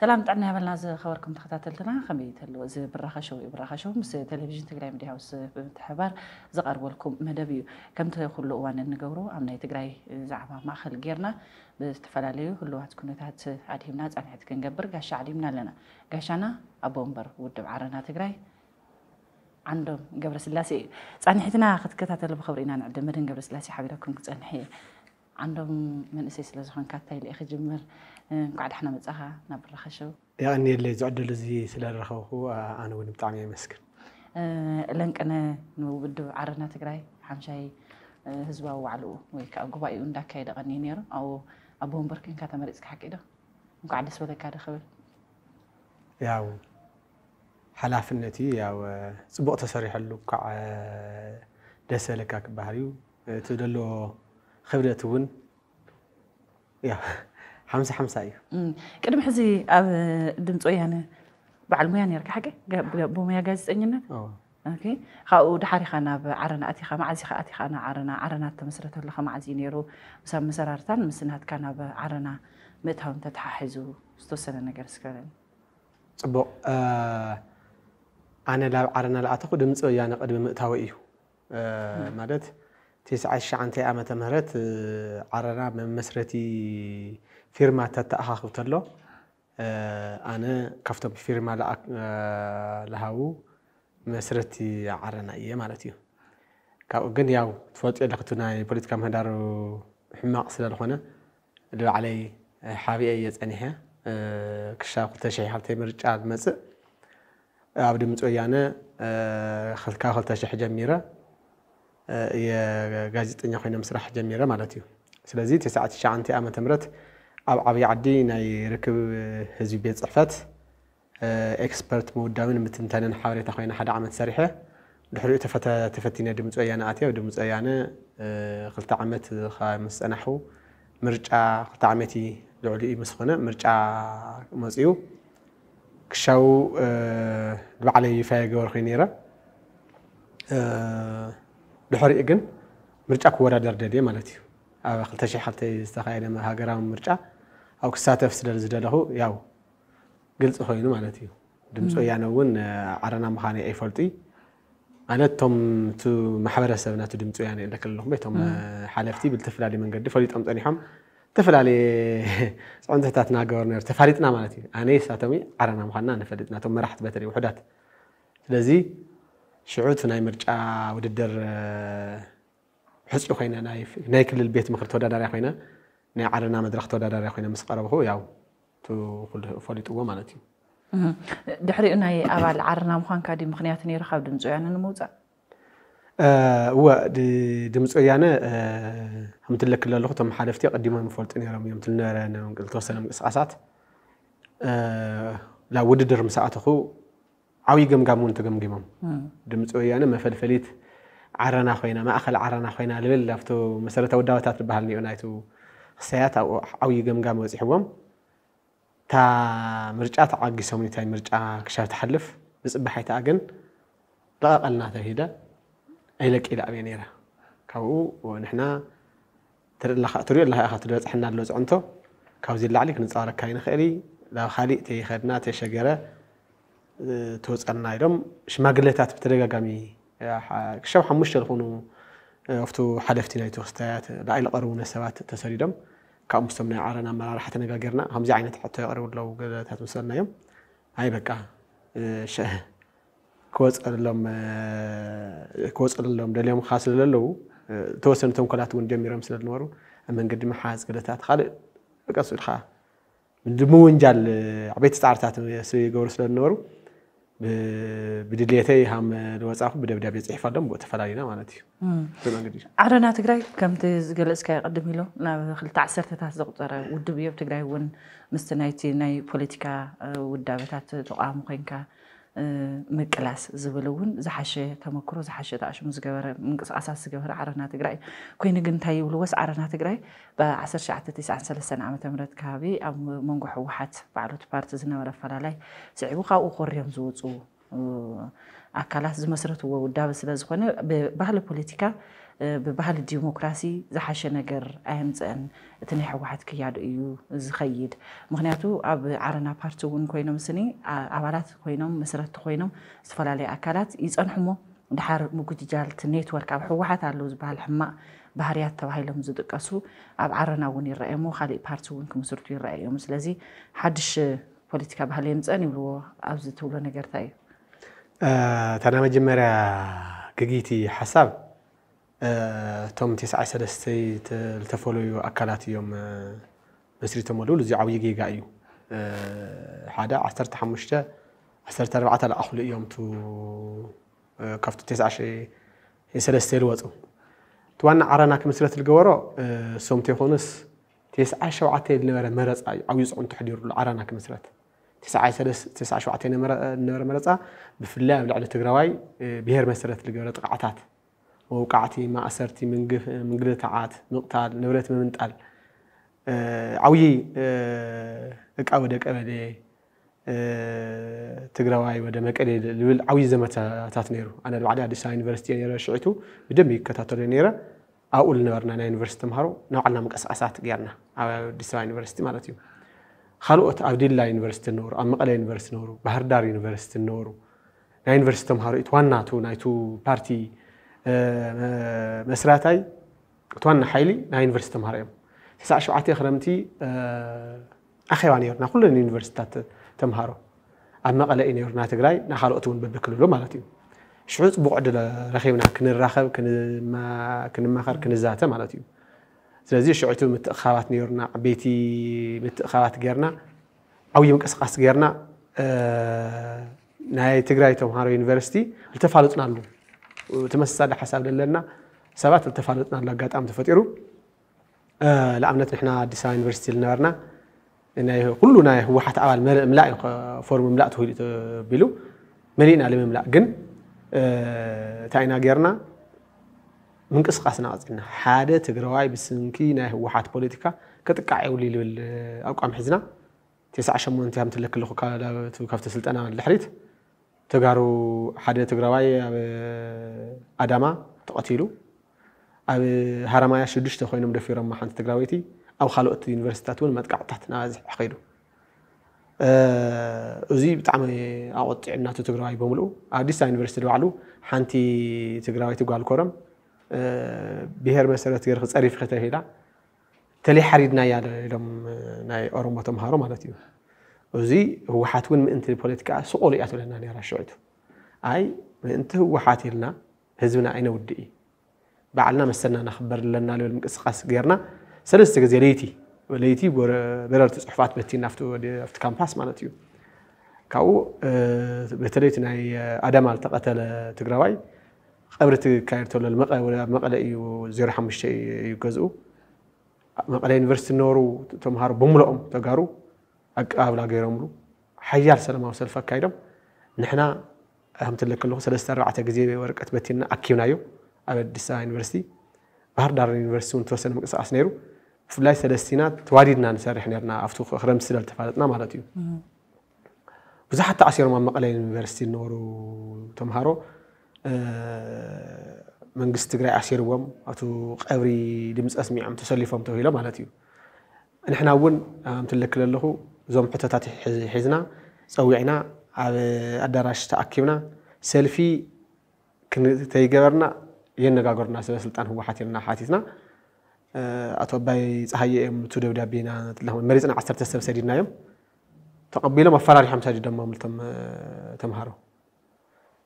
ሰላም ጥዕና ይበልና ዝኸበርኩም ተኸታተልትና ከመይ ተልዎ እዚ ብራኻ ሸው እዩ ብራኻ ሸው ምስ ቴሌቭዥን ትግራይ ሚድያ ሃውስ ብምትሕባር ዝቐርበልኩም መደብ እዩ ከምቲ ኩሉ እዋን እንገብሮ ኣብ ናይ ትግራይ ዛዕባ ማእኸል ጌርና ብዝተፈላለዩ ህልዋት ኩነታት ኣድሂብና ፃንሒት ክንገብር ጋሻ ዓዲምና ኣለና ጋሻና ኣቦ ወንበር ውድብ ዓረና ትግራይ ዓንዶም ገብረስላሴ እዩ ፃንሒትና ክትከታተሉ ብክብሪ ኢና ንዕድምድን ገብረስላሴ ሓቢረኩም ክፀንሐ ዓንዶም መንእሰይ ስለዝኾንካ እንታይ ልአ ክጅምር قعد حنا مزها نبر خشوا يا أني اللي زعل لزي سل الرخو هو أنا وين بتعمي مسكن اه، لانك أنا نود عرنا تقرأي حم شيء اه، هزوا وعلو ويك أقوى يقول ده كيد أغني نير أو أبوهم بركن كاتا مريسك حق إده وقعد سوى ذكا ده خبر ياو حلاف النتي ياو سبوق تصريح اللو كع اه، دسا لكاك بحريو تدلو خبرة تون ياو حمسة حمسة أيوة كده محزي أب دمت أي أنا بعلم يعني رك حاجة قب قب ميا جاز إننا أوكي خاو دحري خنا بعرنا أتي خا معزي خا أتي خنا عرنا عرنا تمسرت الله خا معزي نيرو مس مسررتان مسنا كنا بعرنا متهم تتححزو استوسنا نجرس كلام بو أنا لا عرنا لا أعتقد دمت أي أنا قد بمتهم أيوة مادت تسعة عشر عن تي أمة مهرت عرنا من مسرتي ፊርማታት ተኣኻኺቡ ተሎ ኣነ ካብቶም ፊርማ ዝሃቡ መስረቲ ዓረና እየ ማለት እዩ ካብኡ ግን ያው ትፈልጡ ኣለክቱ ናይ ፖለቲካ ምህዳሩ ሕማቕ ስለ ዝኾነ ልባዕለይ ሓቢአ እየ ፀኒሐ ክሻብ 202 ምርጫ ዝመፅእ ኣብ ድምፂ ወያነ ካብ 200 ጀሚረ የጋዜጠኛ ኮይኖም ስራሕ ጀሚረ ማለት እዩ ስለዚ 99 ዓመተ ምህረት أب عبي عدين أي ركب هزي بيت صفات إكسبرت مودة من متن تانين حاري تخوين حدا عمل سريحة دحرو تفتا تفتينا دمت أيانا أتي أو دمت أيانا قلت عمت خامس أنحو مرجع قلت عمتي لعلي مسخنة مرجع مزيو كشاو دو علي فاي غور خينيرا دحرو إجن مرجع كورا دردادي مالتي أخلت شي حتى يستخدم هاجرام مرجع أو كساتف سلر زدله ياو قلت هاي نو مالتي دمت هاي أنا ون عرنا مخاني أي فلتي أنا توم تو محبرة سبنا تو دمت هاي يعني لكن لهم بيتهم حلفتي بالتفل علي من قدي فريت أمت أنيهم تفل علي عندها تاتنا جورنر تفريتنا مالتي أنا ساتمي عرنا مخانا نفريتنا توم ما راحت بتري وحدات لذي شعوت ناي مرجع وددر حسوا خينا ناي ناي كل مخرت ودا داري خينا ني عرنا مدرخ تودا داري خوينا مسقرب هو ياو تو فوليت هو مالتي دحري اني ابال عرنا مخان كادي مخنيات ني رخاب دمزو يعني نموزا هو دمزو يعني هم تلك لخوتهم حالفتي قديما مفولتين يا رمي مثلنا انا قلت وصلنا اسعات لا ود در مساعات خو عوي جم جامون تجم جمام دمت ويانا ما فلفليت عرنا خوينا ما أخل عرنا خوينا لبل لفتو مسألة ودا وتات البحر نيو نايتو ኣስተያየት ኣብኡ ዓብዪ ገምጋም በፂሕዎም እታ ምርጫ ተዓጊሶም እንታይ ምርጫ ክሻብ ተሓልፍ ብፅባሓይታ ግን ለቐቐልና ተባሂለ ኣይለቂላ ኣብየ ነይረ ካብኡ ንሕና ትሪኦ ኣለካ ኢኻ ትበፅሐና ኣሎ ፅዕንቶ ካብዚ ላዕሊ ክንፃወረካ ይንኽእል ናብ ካሊእ ተይኸድና ተሸገረ ትወፀልና ኢሎም ሽማግለታት ብተደጋጋሚ ክሻብ ሓሙሽተ ዝኾኑ أفتو حلفت ناي توستات لا إلى قرونة سوات تسريدم كم مستمنا عارنا ما راح تنقاقرنا هم زعينة حتى يقرون لو قدرت هتمسلنا يوم هاي بقى آه، شه كوز قللهم آه، كوز قللهم دليهم خاص للو آه، توسن تم كلات من جميع رمس للنورو أما نقدم حاز قدرت هتخالي بقى سؤال من دمو نجال عبيت استعرتات سوي قورس للنورو ብድልየተይ ሃም ዝወፃኹ ብደብዳቤ ፅሒፍ ኣሎም ተፈላለዩና ማለት እዩ መንገዲ ዓረና ትግራይ ከምቲ ዝገለፅካ ይቐድም ኢሎ ናብ ክልተ ዓሰርተታት ዘቁፀረ ውድብ እዩ ኣብ ትግራይ እውን ምስቲ ናይቲ ናይ ፖለቲካ ውዳበታት ተቋሙ ኮንካ ምቅላስ ዝብል እውን ዝሓሸ ተመክሮ ዝሓሸ ተኣሽሙ ዝገበረ ምንቅስቃሳት ዝገበረ ዓረና ትግራይ ኮይኑ ግን እንታይ ይብልዎስ ዓረና ትግራይ ብ1993 ዓ ም ከባቢ ኣብ መንጎ ሕወሓት ባዕሎት ፓርቲ ዝነበረ ኣፈላላይ ስዒቡ ካብኡ ኮርዮም ዝውፁ ኣካላት ዝመስረትዎ ውዳበ ስለዝኮነ ባህሊ ፖለቲካ ብባህሊ ዲሞክራሲ ዝሓሸ ነገር ኣየምፅአን እቲ ናይ ሕወሓት ክያዱ እዩ ዝኸይድ ምክንያቱ ኣብ ዓረና ፓርቲ እውን ኮይኖም ስኒ ኣባላት ኮይኖም መስረቲ ኮይኖም ዝተፈላለዩ ኣካላት ይፀንሑሞ ድሓር ምጉጅጃልቲ ኔትወርክ ኣብ ሕወሓት ኣለዉ ዝበሃል ሕማቅ ባህርያት ተባሂሎም ዝጥቀሱ ኣብ ዓረና እውን ይረአዩ ሞ ካሊእ ፓርቲ እውን ክምስርቱ ይረአዩ እዮም ስለዚ ሓድሽ ፖለቲካ ባህሊ የምፀን ይብልዎ ኣብዚ ትብሎ ነገርታ እዩ እታ ናይ መጀመርያ ግጊቲ ሓሳብ እቶም ቴስዓይ ሰለስተ ዝተፈለዩ ኣካላት እዮም መስሪቶም ኣለዉ እዚ ዓብዪ ጌጋ እዩ ሓደ 15 14 ኣኹሉ እዮም ካብቲ ቴስዓሽ ሰለስተ ዝወፁ እቲ ዋና ዓረና ክምስረት ዝገበሮ እሶም እንተይኮኑስ ቴስዓይ ሸውዓተ ዝነበረ መረፃ እዩ ዓብዪ ፅዑን ተሕዲሩሉ ዓረና ክምስረት تسعة سلس تسعة شو عتين نمر مرتا بفلا لعلى تجراي بهر مسيرة الجرات قعتات መውቃዕቲ ማእሰርቲ ምንግሪ ተዓት ምቕታል ንብረት ምምንጣል ዓብዪ እቃ ወደ ቀበሌ ትግራዋይ ወደ መቀሌ ዝብል ዓብዪ ዘመቻታት ነይሩ ኣነ ልባዕሊ ኣዲስ ኣበባ ዩኒቨርሲቲ እየ ነረ ሽዑቱ ብደንቢ ይከታተሉ ነይረ ኣብኡ ዝነበርና ናይ ዩኒቨርሲቲ ተምሃሮ ናባዕልና ምንቀሳቀሳት ገርና ኣብ ኣዲስ ኣበባ ዩኒቨርሲቲ ማለት እዩ ካልኦት ኣብ ዲላ ዩኒቨርሲቲ ነበሩ ኣብ መቐለ ዩኒቨርሲቲ ነበሩ ባህርዳር ዩኒቨርሲቲ ነበሩ ናይ ዩኒቨርሲቲ ተምሃሮ እቲ ዋናቱ ናይቱ ፓርቲ مسراتي توانا حيلي نا يونيفرسيتي مهريم تسع شبعتي خرمتي اخي واني يرنا كل يونيفرسيتات تمهارو اما مقلا اني يرنا تقراي نا خلقتون ببكلولو مالتي شعوط بقعد رخيبنا كن الرخب كن ما كن ما خر كن الزاتة مالتي زلزي شعوط متخابات نيرنا بيتي متخابات جيرنا او يمك اسقاس جيرنا آه... ناي تقراي تمهارو يونيفرسيتي التفالتنا لهم تمسّد حساب لنا سبات التفاضلنا لقعد أم تفتيرو آه لأمنت نحنا ديساين فيرستي لنورنا إن كلنا هو حتى أول مر ملاء فورم ملاء تقول بلو مرينا لم ملاء جن آه جرنا من قص قصنا عزنا حادة تجرواي بس نكينا هو حتى بوليتيكا كتقع يولي للأقام حزنا تسعة شمون تهم تلك اللي خو كا تو كافت سلطان الحريت ተጋሩ ሓደ ትግራዋይ ኣብ ኣዳማ ተቐቲሉ ኣብ ሃረማያ ሽዱሽተ ኮይኖም ደፊሮም ሓንቲ ትግራወይቲ ኣብ ካልኦት ዩኒቨርሲቲታት እውን መጥቃዕትታት ናበዝሕሕ ከይዱ እዚ ብጣዕሚ ኣቆጢዕ እናቱ ትግራዋይ ብምልኡ ኣብ ዲሳ ዩኒቨርሲቲ ባዕሉ ሓንቲ ትግራዋይቲ ጓል ኮረም ብሄር መሰረት ገይር ክፀሪፍ ከተሂዳ ተለይ ሓሪድና እያ ኢሎም ናይ ኦሮሞ ተምሃሮ ማለት እዩ እዚ ህወሓት እውን ምእንቲ ፖለቲካ ስቑር እያ ትብለና ነራ ሽዑቱ ኣይ ምእንቲ ህወሓት ኢልና ህዝብና ኣይነውድእ እዩ ባዕልና መሰልና ናኽበር ኣለና ልብል ምንቅስቃስ ገርና ሰለስተ ግዜ ለይቲ ለይቲ በረርቲ ፅሑፋት በቲ ኣብቲ ካምፓስ ማለት እዩ ካብኡ በተለይ እቲ ናይ ኣዳማ ዝተቐተለ ትግራዋይ ቀብሪ ትካየድ ተሎ መቐለ እዩ 05 እዩ ገዝኡ መቐለ ዩኒቨርሲቲ ዝነበሩ ተምሃሮ ብምልኦም ተጋሩ ኣቀባብላ ገይሮምሉ ሓያል ሰላማዊ ሰልፊ ኣካይዶም ንሕና ከምትለ ከለኹ ሰለስተ ኣርባዕተ ግዜ ወረቀት በቲና ኣኪብናዮ ኣብ ኣዲስ ኣበባ ዩኒቨርሲቲ ባህር ዳር ዩኒቨርሲቲ እውን ተወሰነ ምንቅስቃስ ነይሩ ብፍላይ ሰለስቲና ተዋዲድና ንሰርሕ ነርና ኣብቲ ክረምቲ ስለልተፋለጥና ማለት እዩ ብዙሓት ተኣሲሮም ኣብ መቐለ ዩኒቨርሲቲ ዝነበሩ ተምሃሮ መንግስቲ ትግራይ ኣሲርዎም ኣብቲ ቀብሪ ድምፀ ስሚዖም ተሰሊፎም ተባሂሎ ማለት እዩ ንሕና እውን ምትለክል ኣለኹ زوم حتتات حزنا صويعنا على أدراش تأكيمنا سيلفي كن تيجبرنا ينقاقرنا سوى سلطان هو حاتيرنا حاتيسنا أتوب باي صحي أم تودو دابينا لهم مريض أنا عسر تسب سيدنا يوم تقبيله ما فرار يحمس هذه دمام تم تمهره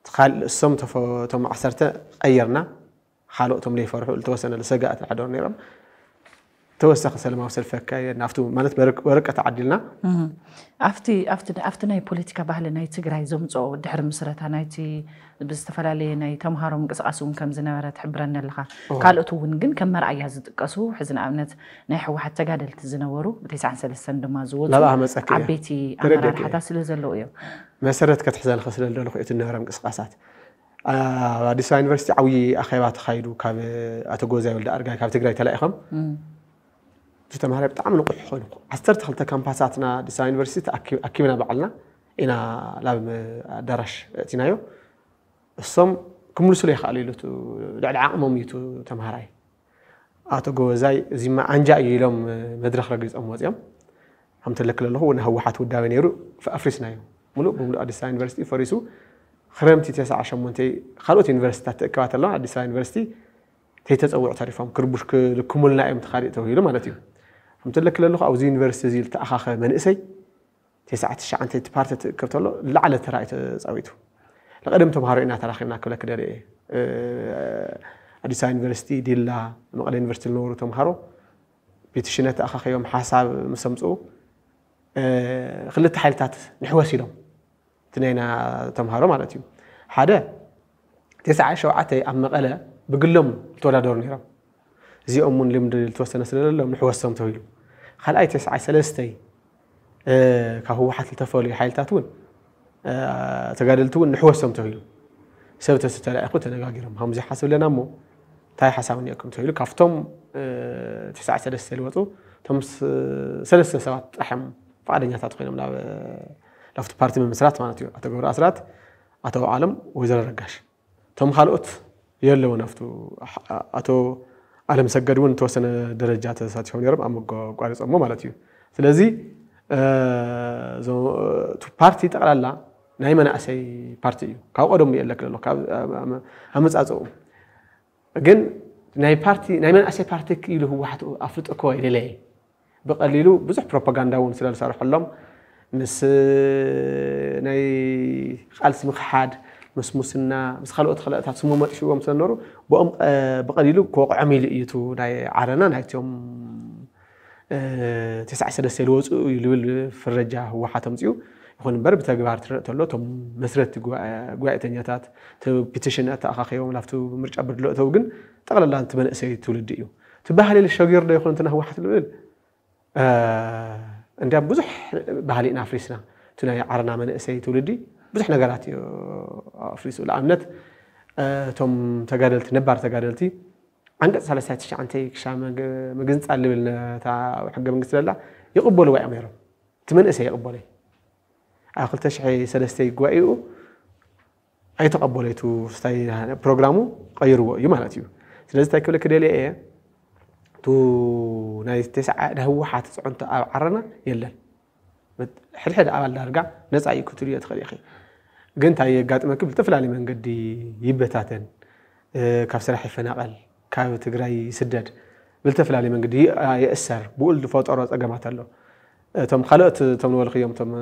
تخال السم تف تم عسرته أيرنا حالو تم لي فرح التوسنا لسجأت عدور نيرم ተወሳኺ ሰለማዊ ሰልፊ ኣካየድ ናብቲ ማለት ወረቀት ዓዲልና ኣብቲ ኣብቲ ናይ ፖለቲካ ባህሊ ናይ ትግራይ ዘምፅኦ ድሕሪ ምስረታ ናይቲ ብዝተፈላለየ ናይ ተምሃሮ ምንቅስቃስ እውን ከም ዝነበረ ትሕብረኒ ኣለካ ካልኦት እውን ግን ከም መርኣያ ዝጥቀሱ ሕዚ ንኣብነት ናይ ሕወሓት ተጋደልቲ ዝነበሩ ብ93 ድማ ዝወፁ ዓበይቲ ኣመራርሓታት ስለ ዘለዎ እዮም መሰረት ከትሕዘልከ ስለ ዘለኹ እቲ ዝነበረ ምንቅስቃሳት ኣብ ኣዲስ ኣበባ ዩኒቨርሲቲ ዓብዪ ኣኼባ ተካይዱ ካብ ኣቶ ጎዛይ ወልዲ ኣርጋይ ካብ ትግራይ ተላኢኾም جتمهاري بتعمل نقول حلو عسترت خلته كم بحثاتنا ديزاين فيرسيت أكيد أكيد بعلنا إنا لاب درش تنايو الصم كم لسولي خالي لتو لعل عامم يتو تمهاري أتو جو زي زي ما أنجا يلوم مدرخ رجيز أم وزيم هم تلك الله هو نهوا حتو دابنيرو في أفريس نايو ملو بملو ديزاين فيرسيت فريسو خرمتي تسعة عشر منتي خلوت إنفرستا كواتلا ديزاين فيرسيت تيتت أو تعرفهم كربوش كل كمل نائم تخاري تويلو مالتيو كنت لك لا لخ أوزي إنفرس زي التأخر من إسي تسعة تسعة أنت تبارت كبت الله لعلى ترى تزويته لقدم تبهاري إن ترى خلنا كلك داري أه أديساي إنفرستي دي لا مقال إنفرستي نور تبهارو بتشينة أخاك يوم حساب مسمسو أه خلت حالتات نحوسي لهم تنينا تبهارو مالتيو هذا تسعة شوعتي أم مقالة بقول لهم تولى دور نيرم زيهم من لمد توسنا سلالة من حوسهم تويلو خلاي تسعة سلستي آه كهو حتى تفولي حيل تاتون آه تقادلتون نحوسهم تويلو سبت ستالا قلت انا قاقر هم زي حاسب لنا مو تاي حسابني اكم تويلو كفتم آه تسعة سلستي الوطو تم سلستي سوات احم فعلينا تاتوين لا لفت بارتي من مسرات معناتيو اتقور اسرات اتو عالم وزر الرقاش تم خالقوت يلو نفتو اتو ዓለም እውን ተወሰነ ደረጃ ተሳት ሲሆን ነርም ኣመጓ ቋሪፆሞ ማለት እዩ ስለዚ ፓርቲ ጠቕላላ ናይ መናእሰይ ፓርቲ እዩ ካብ ቀደሙ የለክ ክለሎ ኣመፃፅኡ ግን ናይ መናእሰይ ፓርቲ ክኢሉ ህወሓት ኣፍልጦ ኮ ይደለየ ብቀሊሉ ብዙሕ ፕሮፓጋንዳ እውን ስለዝሰርሐሎም ምስ ናይ ቃልሲ ምክሓድ ምስ ሙስና ምስ ካልኦት ካልኦታት ስሞም መጥሽዎም ስለነበሩ ብኦም ብቐሊሉ ክወቕዖም ኢሉ እዩ ናይ ዓረና ናይቶም ትስዕ ሰለስተ ዝወፅኡ እዩ ልብል ፍረጃ ህወሓት ኣምፅኡ ይኹን እምበር ብተግባር ትርእ ተሎ እቶም መስረቲ ጉባኤተኛታት ፒቲሽን ተኣኻኺቦም ናብቲ ምርጫ ብድሎ እተው ግን ጠቕላላ ንቲ መንእሰይ ትውልዲ እዩ እቲ ባህሊ ሸጊር ዶ ይኹን እንትና ህወሓት ልብል እንዲያ ብዙሕ ባህሊ ኢና ኣፍሪስና እቲ ናይ ዓረና መንእሰይ ትውልዲ بزح نقالات في سؤال أمنت توم تقالت نبار تقالتي عند سالسات شي عن تيك شام مجنس قال لي تاع حق مجنس لله يقبل وي أميره تمن اسي يقبل اي قلت شي سالستي قوائيو اي تقبلتو ستاي بروغرامو غيرو يو مالاتيو سلازي تاكل لك ديالي ايه تو ناي تسعة هو حات تسعون تاع عرنا يلا حل حل على الدرجة نزعي كتير يدخل يا أخي جنت هاي جات ما كبل طفل عليه من قدي يبتاتن كاف سرح فنقل كاف تجري يسدد بالطفل عليه من قدي يأسر بقول دفوت أرض أجمع تلو تم خلقت تم نور خيام تم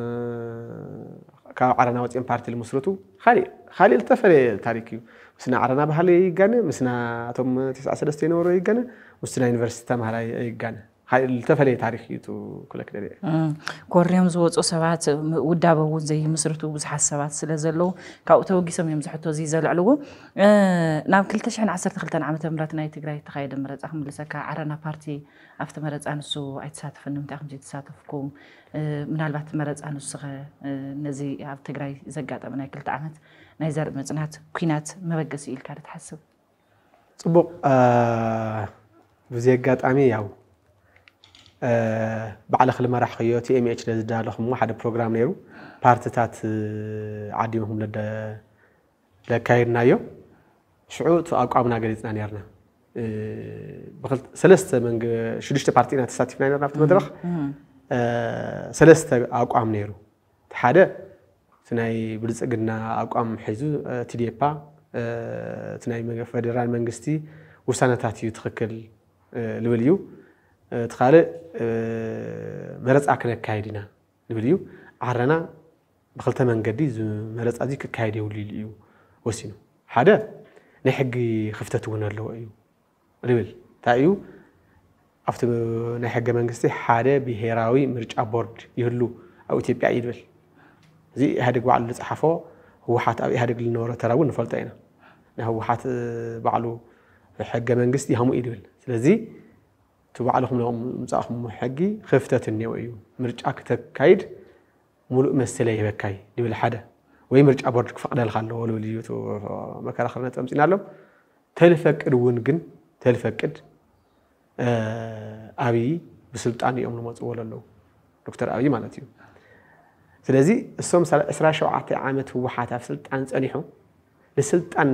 كاف إم بارتي المسرتو خالي خالي الطفل تاريكي مسنا عرنا بهالي جنة مسنا تم تسعة سنين وراي جنة مسنا إنفرستام هلاي جنة التفلي تاريخي تو كل كده آه. كوريم زوج أسبات ودابة وزي مصر تو بزح سبات سلزلو كأوتو جسم يوم زحتو زي زلعلو آه. نعم كل تشحن عصر تخلتنا عم تمرت نايت جراي تخيل مرت أخم لسا كعرنا بارتي أفت مرت أنسو أتسات فنم تأخم جيت سات فكم آه. من البت مرت أنسو آه. نزي أفت جراي زجاجة من كل تعمت نيزر مزنات كينات ما بقصي الكارت حسب صبوق آه. بزيجات أمي ياو يعني. ባዕለ ክልመ ራሕክዮ ቲኤምኤች ለዝዳለኹም ሓደ ፕሮግራም ነይሩ ፓርትታት ዓዲምኩም ዘካይድናዮ ሽዑ እቲ ኣቋምና ገሊፅና ነርና ሰለስተ ሽዱሽተ ፓርቲ ኢና ተሳቲፍና ነርና ኣብቲ መድረኽ ሰለስተ ኣቋም ነይሩ እቲ ሓደ እቲ ናይ ብልፅግና ኣቋም ሒዙ ቲዴፓ እቲ ናይ ፈደራል መንግስቲ ውሳነታት እዩ ትኽክል ልብል እዩ تخالق مرز عكنا كايدنا نبليو عرنا بخلت من قدي مرز أزي كايدي ولي ليو وسينو حدا نحق خفتة ونا له أيو نبل تأيو أفت نحق من قصدي حدا بهراوي مرج أبورد يهلو أو تبقى يدبل زي هادق وعلى الصحفة هو حتى هادق النور ترى ونفلت هنا هو حتى بعلو حق من قصدي هم يدبل ስለዚህ ባዕልኹም ምፃእኹም ሕጊ ክፍተት እኒአው እዩ ምርጫ ክተካይድ ሙሉእ መስለ ይበካይ ንብል ሓደ ወይ ምርጫ ቦርድ ክፈቅደልካ ኣለዎ ልብል እዩ መከራከርነ ጠምፂና ኣሎም ተልፈቅድ እውን ግን ተልፈቅድ ኣብይ ብስልጣን እኦም ዝመፅዎ ዘለዉ ዶክተር ኣብይ ማለት እዩ ስለዚ እሶም 27 ዓመት ህወሓት ኣብ ስልጣን ፀኒሑ ንስልጣን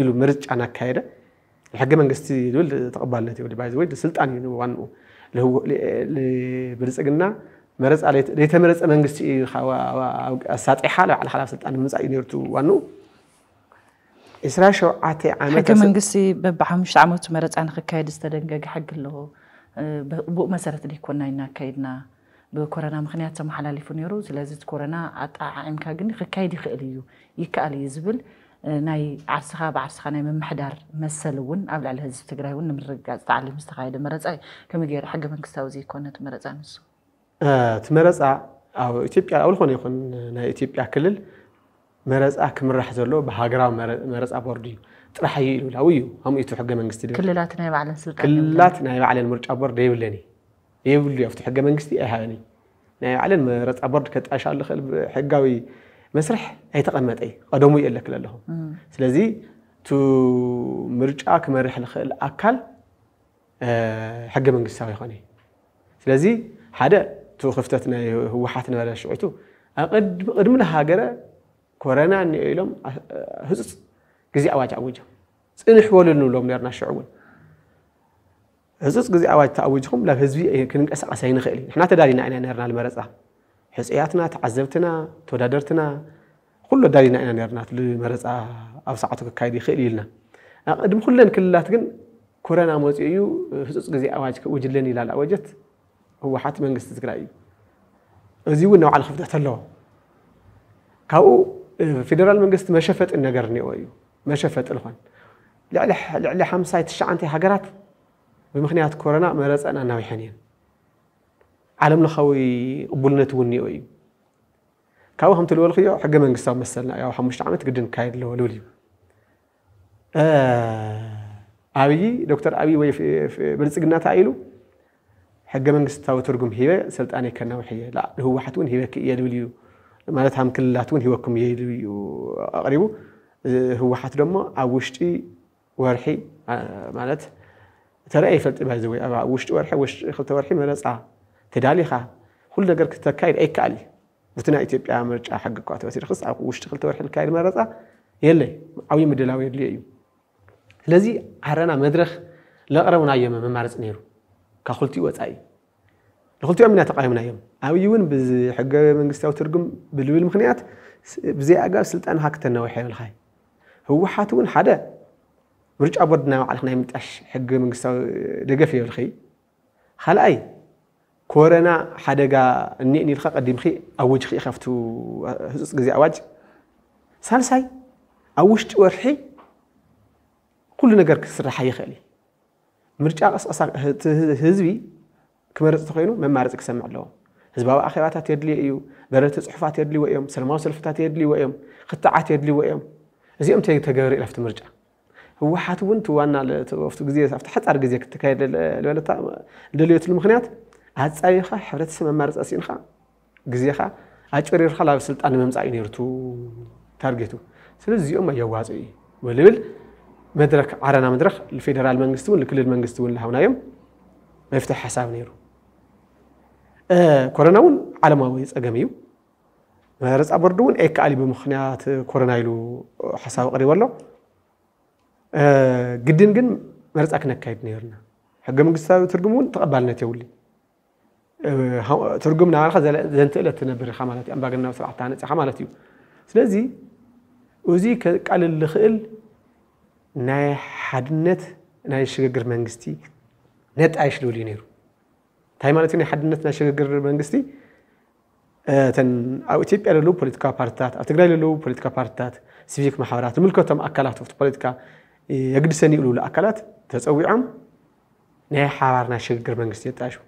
ኢሉ ምርጫ ናካየደ ሕገ መንግስቲ ዝብል ተቐባልነት የብሉ ባይ ወይ ስልጣን እዩ ዋንኡ ብልፅግና ዘይተመረፀ መንግስቲ እዩ ኣሳጢሓ ናብ ባዕል ሓላፍ ስልጣን ንምምፃእ እዩ ነርቱ ዋንኡ 27 ዓመት ሕገ መንግስቲ በብሓሙሽተ ዓመቱ መረፃ ንክካየድ ዝተደንገገ ሕጊ ኣለዎ ብኡ መሰረት ደይኮና ይናካይድና ብኮረና ምክንያት ተመሓላሊፉ ነይሩ ስለዚ ኮረና ኣጣዓዒምካ ግን ክካይድ ይኽእል እዩ ይከኣል እዩ ዝብል ناي عرسخا بعرسخا ناي من محدار مسلون قبل على هذا التجراي ون مرجع تعلم استخايد مرز أي كم يجير حاجة من كستاوزي كونت مرز أنس تمرز أ أو إثيوبيا أول خوني خون ناي إثيوبيا كلل مرز كم راح زلو بهاجرا مرز أبوردي راح يقولوا لا ويو هم يتو حاجة من كستي كل لات ناي على السلطان كل لات ناي على المرج أبورد يبلني يبلني أفتح حاجة من كستي أهاني ناي على المرز أبورد كت أشعل خل حجاوي مسرح أي تقمت أي قدومه يقلك لهم سلزي تو مرجع كمرح الأكل أه حق من قصاوي خاني سلزي هذا تو خفتتنا هو حاتنا ولا شويتو أقد قد من هاجرة كورونا عن يوم هزس قزي أواجه أوجه سنحول إنه لهم نرنا شعور هزس قزي أواجه تأوجهم لا هزبي كن أسأل سين خيلي إحنا تدارينا أنا نرنا المرزة هزئياتنا تعذبتنا تودادرتنا كله دارينا إنا نيرنا لمرز أو ساعتك كايدي خيلي لنا دم كلنا كلات جن كورونا موزيو هزوس جزي أواج وجلين إلى الأوجت هو حتى من قصة كرائي زيو النوع على خفت الله كاو فيدرال من قصة ما شفت إن جرني أويو ما شفت الخن لعل لعل حمسة الشعنتي هجرت بمخنيات كورونا مرز أنا ناوي حنين عالم لخوي قبلنا توني أي كاو هم تلو الخيو حق من قصام مثلنا أو حمش عم تقدن كايد لو لولي أبي آه. دكتور أبي وي في في بنسقنا تعيلو حق من قصتها وترجم هي سألت أنا كنا وحية لا هو حتون هي كي لوليو مالت هم كل حتون هي كم يلوليو قريبو هو حتى لما عوشتي ورحي مالت ترى اي فلت بهذا الزوي عوشت ورحي وش خلت ورحي مالت صعب ተዳሊኻ ኩሉ ነገር ክተካይድ ኣይከኣል እዩ እቲ ናይ ኢትዮጵያ ምርጫ ሕጊ እኳ ተበሲድክስ ኣብ ውሽጢ ክልተ ወርሒ ዝካየድ መረፃ የለይ ዓብዪ ምድላዊ የድልዮ እዩ ስለዚ ኣረና መድረኽ ለቕረብናዮም መማርፅ ነይሩ ካብ ክልቲኡ ወፃኢ ንክልቲኦም ኢና ተቃይምናዮም ኣብይ እውን ብሕገ መንግስታዊ ትርጉም ብልብል ምክንያት ብዘይ ኣጋብ ስልጣንካ ክተናዊሐ የብልካይ ህወሓት እውን ሓደ ምርጫ ቦርድ ናይ ባዕልክ ናይ ምጣሽ ሕገ መንግስታዊ ደገፍ የብልኸይ ካልኣይ كورونا حدقة إني إني الخلق قديم خي أوج خي خفتو هزوس جزي أوج سال ساي أوش تورحي كل نجار كسر حي خالي مرجع أص أص هزبي كمرت تخينو ما مارت كسمع له هزبوا أخيرات تيدلي أيو درت صحفات تيدلي وأيام سلمان سلفات تيدلي وأيام خطعات تيدلي وأيام زي أم تيجي تجاري لفت مرجع هو حاتون توانا لفت جزي أفتح حتى أرجزي كتكاير للولد تام دليل المخنات ኣፃቢኻ ሕብረተሰብ መማርፅ ኣስኢንካ ግዜኻ ኣጭሪርካ ናብ ስልጣን ንምምፃእ እዩ ነርቱ ታርጌቱ ስለዚ እዚኦም ኣየዋፅኡ እዩ ብልብል መድረክ ዓረና መድረክ ንፌደራል መንግስቲ እውን ንክልል መንግስቲ እውን ዝሃብናዮም መፍትሒ ሓሳብ ነይሩ ኮረና እውን ዓለማዊ ፀገም እዩ መረፃ ቦርድ እውን ኣይከኣል ብምክንያት ኮረና ኢሉ ሓሳብ ቀሪቡ ኣሎ ግድን ግን መረፃ ክነካይድ ነርና ሕገ መንግስታዊ ትርጉም እውን ተቐባልነት የብሉን اه، ترجمنا على خذ زنت إلى تنبر خمالات أم بقى لنا وسبعة تانة خمالات يو سلزي وزي قال الخيل ناي حدنت ناي شجر منجستي نت عايش لولي نيرو تاي مالتني حدنت ناي شجر منجستي تن أو تيب على لو بوليتيكا بارتات أتقرأ لو بوليتيكا بارتات سيفيك محاورات ملكتهم أكلات وفت بوليتيكا يقدسني يقولوا لأكلات تسوي عم ناي حوار ناي شجر منجستي تعيشوا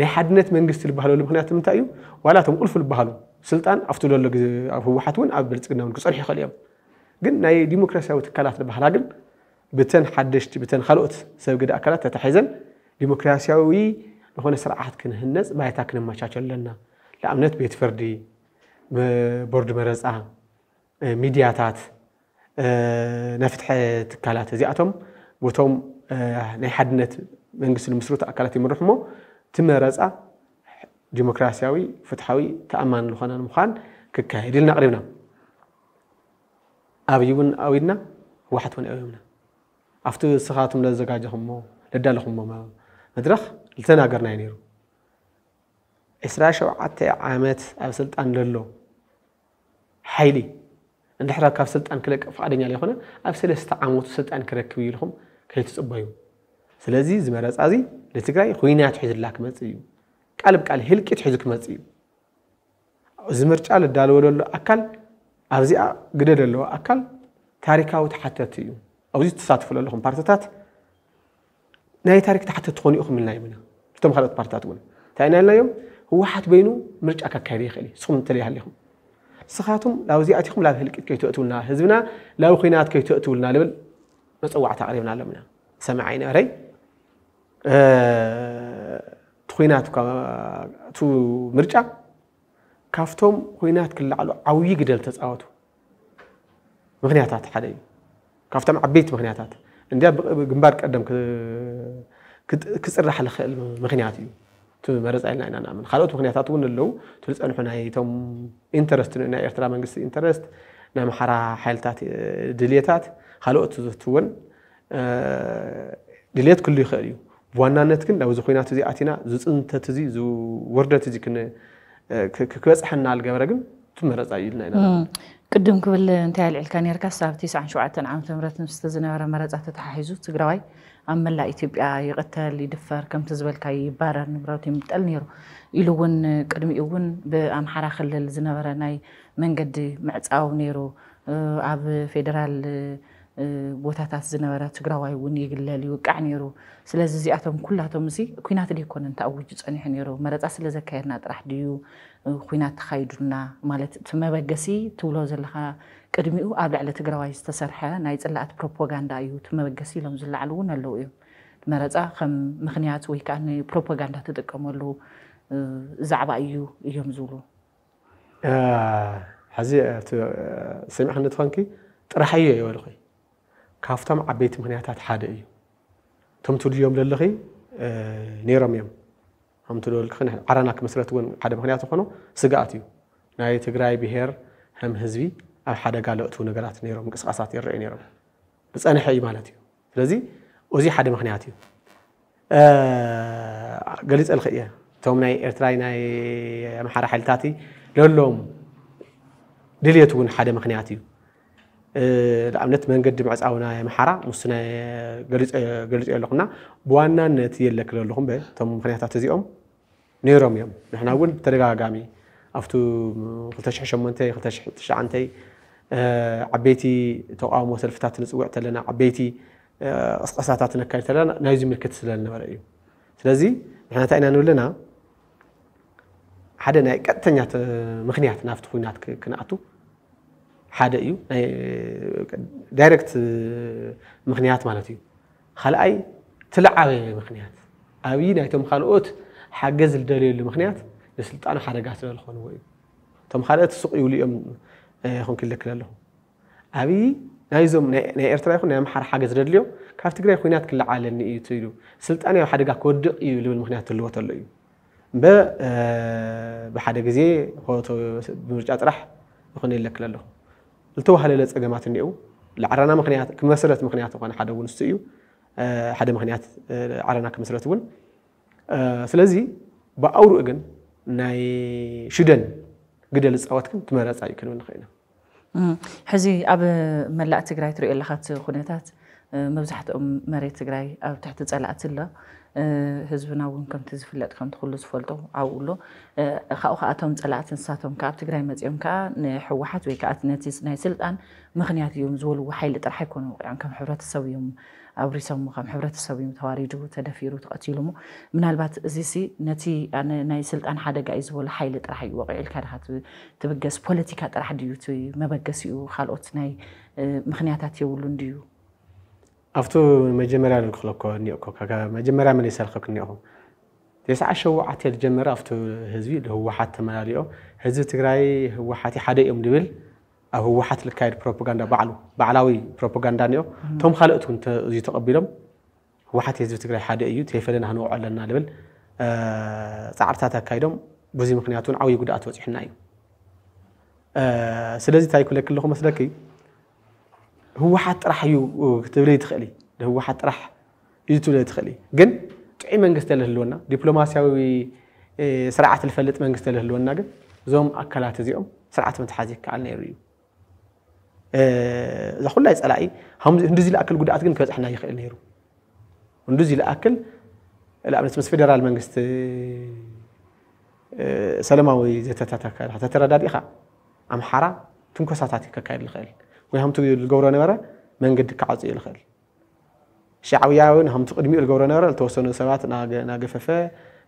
ናይ ሓድነት መንግስቲ ዝበሃለሉ ምክንያት ምንታይ እዩ ዋላ እቶም ቁልፊ ዝበሃሉ ስልጣን ኣብቲ ዘሎ ኣብ ህወሓት እውን ኣብ ብልፅግና እውን ክፀንሑ ይኽእሉ እዮም ግን ናይ ዲሞክራሲያዊ ትካላት ዝበሃላ ግን ብተን ሓደሽቲ ብተን ካልኦት ሰብ ግዲ ኣካላት ተታሒዘን ዲሞክራሲያዊ ዝኾነ ስርዓት ክንህነፅ ባይታ ክነመቻቸሉ ኣለና ንኣብነት ቤት ፍርዲ ቦርድ መረፃ ሚድያታት ናይ ፍትሒ ትካላት እዚኣቶም ቦቶም ናይ ሓድነት መንግስቲ ንምስሩቲ ኣካላት ይምርሑ እሞ ትመረፃ ዲሞክራሲያዊ ፍትሓዊ ተኣማን ዝኾነ ምዃን ክካሄድ ኢልና ኣቕሪብና ኣብይ እውን ኣዊድና ህወሓት እውን ኣወምና ኣብቲ ስኻትም ዘዘጋጀኹሞ ዘዳለኹሞ መድረኽ ዝተናገርና እዩ ነይሩ 27 ዓመት ኣብ ስልጣን ዘሎ ሓይሊ እንድሕራ ካብ ስልጣን ክለቅቕ ፈቓደኛ ዘይኮነ ኣብ ሰለስተ ዓመቱ ስልጣን ክረክብ እዩ ኢልኹም ከይትፅበዩ سلازي زمرات أزي لتقرأي خوينا تحيد لك مزيو قلب قال هلك تحيد لك مزيو زمرت على الدال ولا أكل أزي قدر له أكل تاركة وتحتة تيو أو زي تصادف له لهم بارتات ناي تارك تحتة تخوني أخو من لا يمنا تم خلط بارتات ون تاينا لا يوم هو حد بينو مرج أكل كاري خلي سخم تلي هليهم سخاتهم لا زي أتيهم لا هلك كي تؤتونا هزبنا لا خينات كي تؤتونا لبل بس أوعى تعرفنا لمنا سمعينا ري ኩናት እቲ ምርጫ ካብቶም ኩናት ክላዕሉ ዓብዪ ግደል ተፃወቱ ምክንያታት ሓደ እዩ ካብቶም ዓበይቲ ምክንያታት እንዲያ ግንባር ቀደም ክፅራሕ ዝኽእል ምክንያት እዩ ትመረፃ ኢልና ኢና ንኣምን ካልኦት ምክንያታት እውን ኣለው ትልፀንሑ ናይቶም ኢንተረስት ናይ ኤርትራ መንግስቲ ኢንተረስት ናይ ኣምሓራ ሓይልታት ድልየታት ካልኦት እውን ድልየት ክህሉ ይኽእል እዩ وانا نتكن لو زخينا تزي أتينا زوز أنت تزي زو وردة تزي كنا ك كويس حنا على الجمرة جم تمرة زايدنا هنا قدم قبل أنت على الكان يركز صار تيس عن شو عتنا عم تمرة نستزنا ورا مرة زعت تحيزو تجراي أما لا يتبع يقتل يدفر كم تزبل كاي بارر نبرو تيم تلنيرو يلون قدم يلون بأم حرا خلل زنا ورا ناي من قد معتقاو نيرو أب فيدرال أه ቦታታት ዝነበረ ትግራዋይ እውን ይግለል ይውቃዕ ነይሩ ስለዚ እዚኣቶም ኩላቶም እዚ ኩናት ደይኮነን ተኣውጁ ፀኒሑ ነይሩ መረፃ ስለ ዘካየድና ጥራሕ ድዩ ኩናት ተካይዱልና ማለት እቲ መበገሲ ትብሎ ዘለካ ቅድሚኡ ኣብ ልዕሊ ትግራዋይ ዝተሰርሐ ናይ ፅላእት ፕሮፓጋንዳ እዩ እቲ መበገሲ ኢሎም ዝለዓሉ እውን ኣለው እዮም መረፃ ከም ምክንያት ወይ ከዓ ንፕሮፓጋንዳ ትጥቀመሉ ዛዕባ እዩ እዮም ዝብሉ ሕዚ ሰሚዕኸ ንትኾንኪ ጥራሕዮ የበልኩ كافتم عبيت مهنياتات حادة إيو تم تقول اليوم للغي اه نيرم يوم هم تقول لك خنا عرناك مسرت وين حدا مهنيات خنو سقاطيو ناي تقرأي بهير هم هزبي أو حدا قال أتو نقرات نيرم قص قصات يرى نيرم بس أنا حي مالتيو فلزي وزي حدا مهنياتيو قلت الخيا توم ناي ارتراي ناي محارحلتاتي لولوم دليتون حدا مهنياتيو الأمنت من قدم عزاونا يا محرة مسنا قلت قلت إيه لقنا بوانا نتي اللي كل لهم به تم خلينا تعتزيهم نيرام يوم نحنا أول ترجع قامي أفتو خلتش حشم منتي خلتش حتش عنتي عبيتي توقع موصل فتات نسوع تلنا عبيتي أساتاتنا كاي تلنا نايزي ملكة سلالنا برأيو سلازي نحنا تأينا نقول لنا حدنا كتنيات مخنيات نافتو خوينات كنا أتو حدا ايو دايركت مخنيات مالتي خل اي تلعب اي مخنيات اوي ناي توم خل اوت حاجز الدليل المخنيات السلطان حدا قاعد يقول خون وي توم خل اوت السوق يولي ام خون كل كل له اوي ناي زوم ناي ارتلا يخون ناي محر حاجز الدليل كيف تقرا خوينات كل ዝተዋሃለለ ፀገማት እኒአው ዓረና ምክንያት ክመሰረት ምክንያት ዝኾነ ሓደ እውን ንሱ እዩ ሓደ ምክንያት ዓረና ክመስረት እውን ስለዚ ብኣውርኡ ግን ናይ ሽደን ግደ ዝፃወትክን ትመረፃ እዩ ክንብል ንኽእል ሕዚ ኣብ መላእ ትግራይ ትሪኦ ኣለኻት ኩነታት መብዛሕትኦም መሬት ትግራይ ኣብ ትሕቲ ፀላእት ኣሎ هزبنا وين كم تزفلت كم تقول زفلتو عقوله خاو خاتهم تلات نساتهم كاب تجري مزيم كا نحوحت ويك أتنتيس نيسلت أن مغنيات يوم زول وحيل ترح يكون يعني كم حبرة تسوي يوم أو رسام مقام حبرة تسوي يوم تواريجو تدفيرو تقتيلو مو من هالبات زيسي نتي أنا نيسلت أن حدا جايز ولا حيل ترح يوقع الكره هات تبجس بوليتيكات ترح ديوتي ما بجس يو مغنياتات يولون ديو ኣብቲ መጀመርያ ንክለኮ እኒኦኮ መጀመርያ መለሰልከ ክኒኦኹ ተስዓ ሸውዓተ እየ ዝጀመረ ኣብቲ ህዝቢ ህወሓት ተመላሊኦ ህዝቢ ትግራይ ህወሓት ሓደ እዮም ዝብል ኣብ ህወሓት ዝካየድ ፕሮፓጋንዳ ባዕሉ ባዕላዊ ፕሮፓጋንዳ እኒኦ እቶም ካልኦት እውን እዚዩ ተቐቢሎም ህወሓት ህዝቢ ትግራይ ሓደ እዩ ተይፈለና ክንውዖ ኣለና ዝብል ፃዕርታት ኣካይዶም በዚ ምክንያት እውን ዓብዪ ጉድኣት በፂሑና እዩ ስለዚ እንታይ ክብለክ ኣለኹ መስለኪ هو واحد طرح يو تبلي تخلي ده هو واحد طرح يجتو لي تخلي جن تعي من قصت له اللونا دبلوماسيا وي سرعة الفلت من قصت له اللونا جن زوم أكلات زيهم سرعة متحازي كعلنا يريو إذا خلنا يسأل أي هم ندزي الأكل قد أتقن كذا إحنا يخل نيرو ندزي الأكل لا بس مس فيدرال من قصت سلمة وزيتة تتكال حتى ترى دادي خا أم حرة تمكو ساتاتي كاير ወይ ከምቲ ዝገብሮ ነበረ መንገዲ ክዓፅዩ ይኽእል ሻዕብያ እውን ከምቲ ቅድሚኡ ዝገብሮ ነበረ ዝተወሰኑ ሰባት ናገፈፈ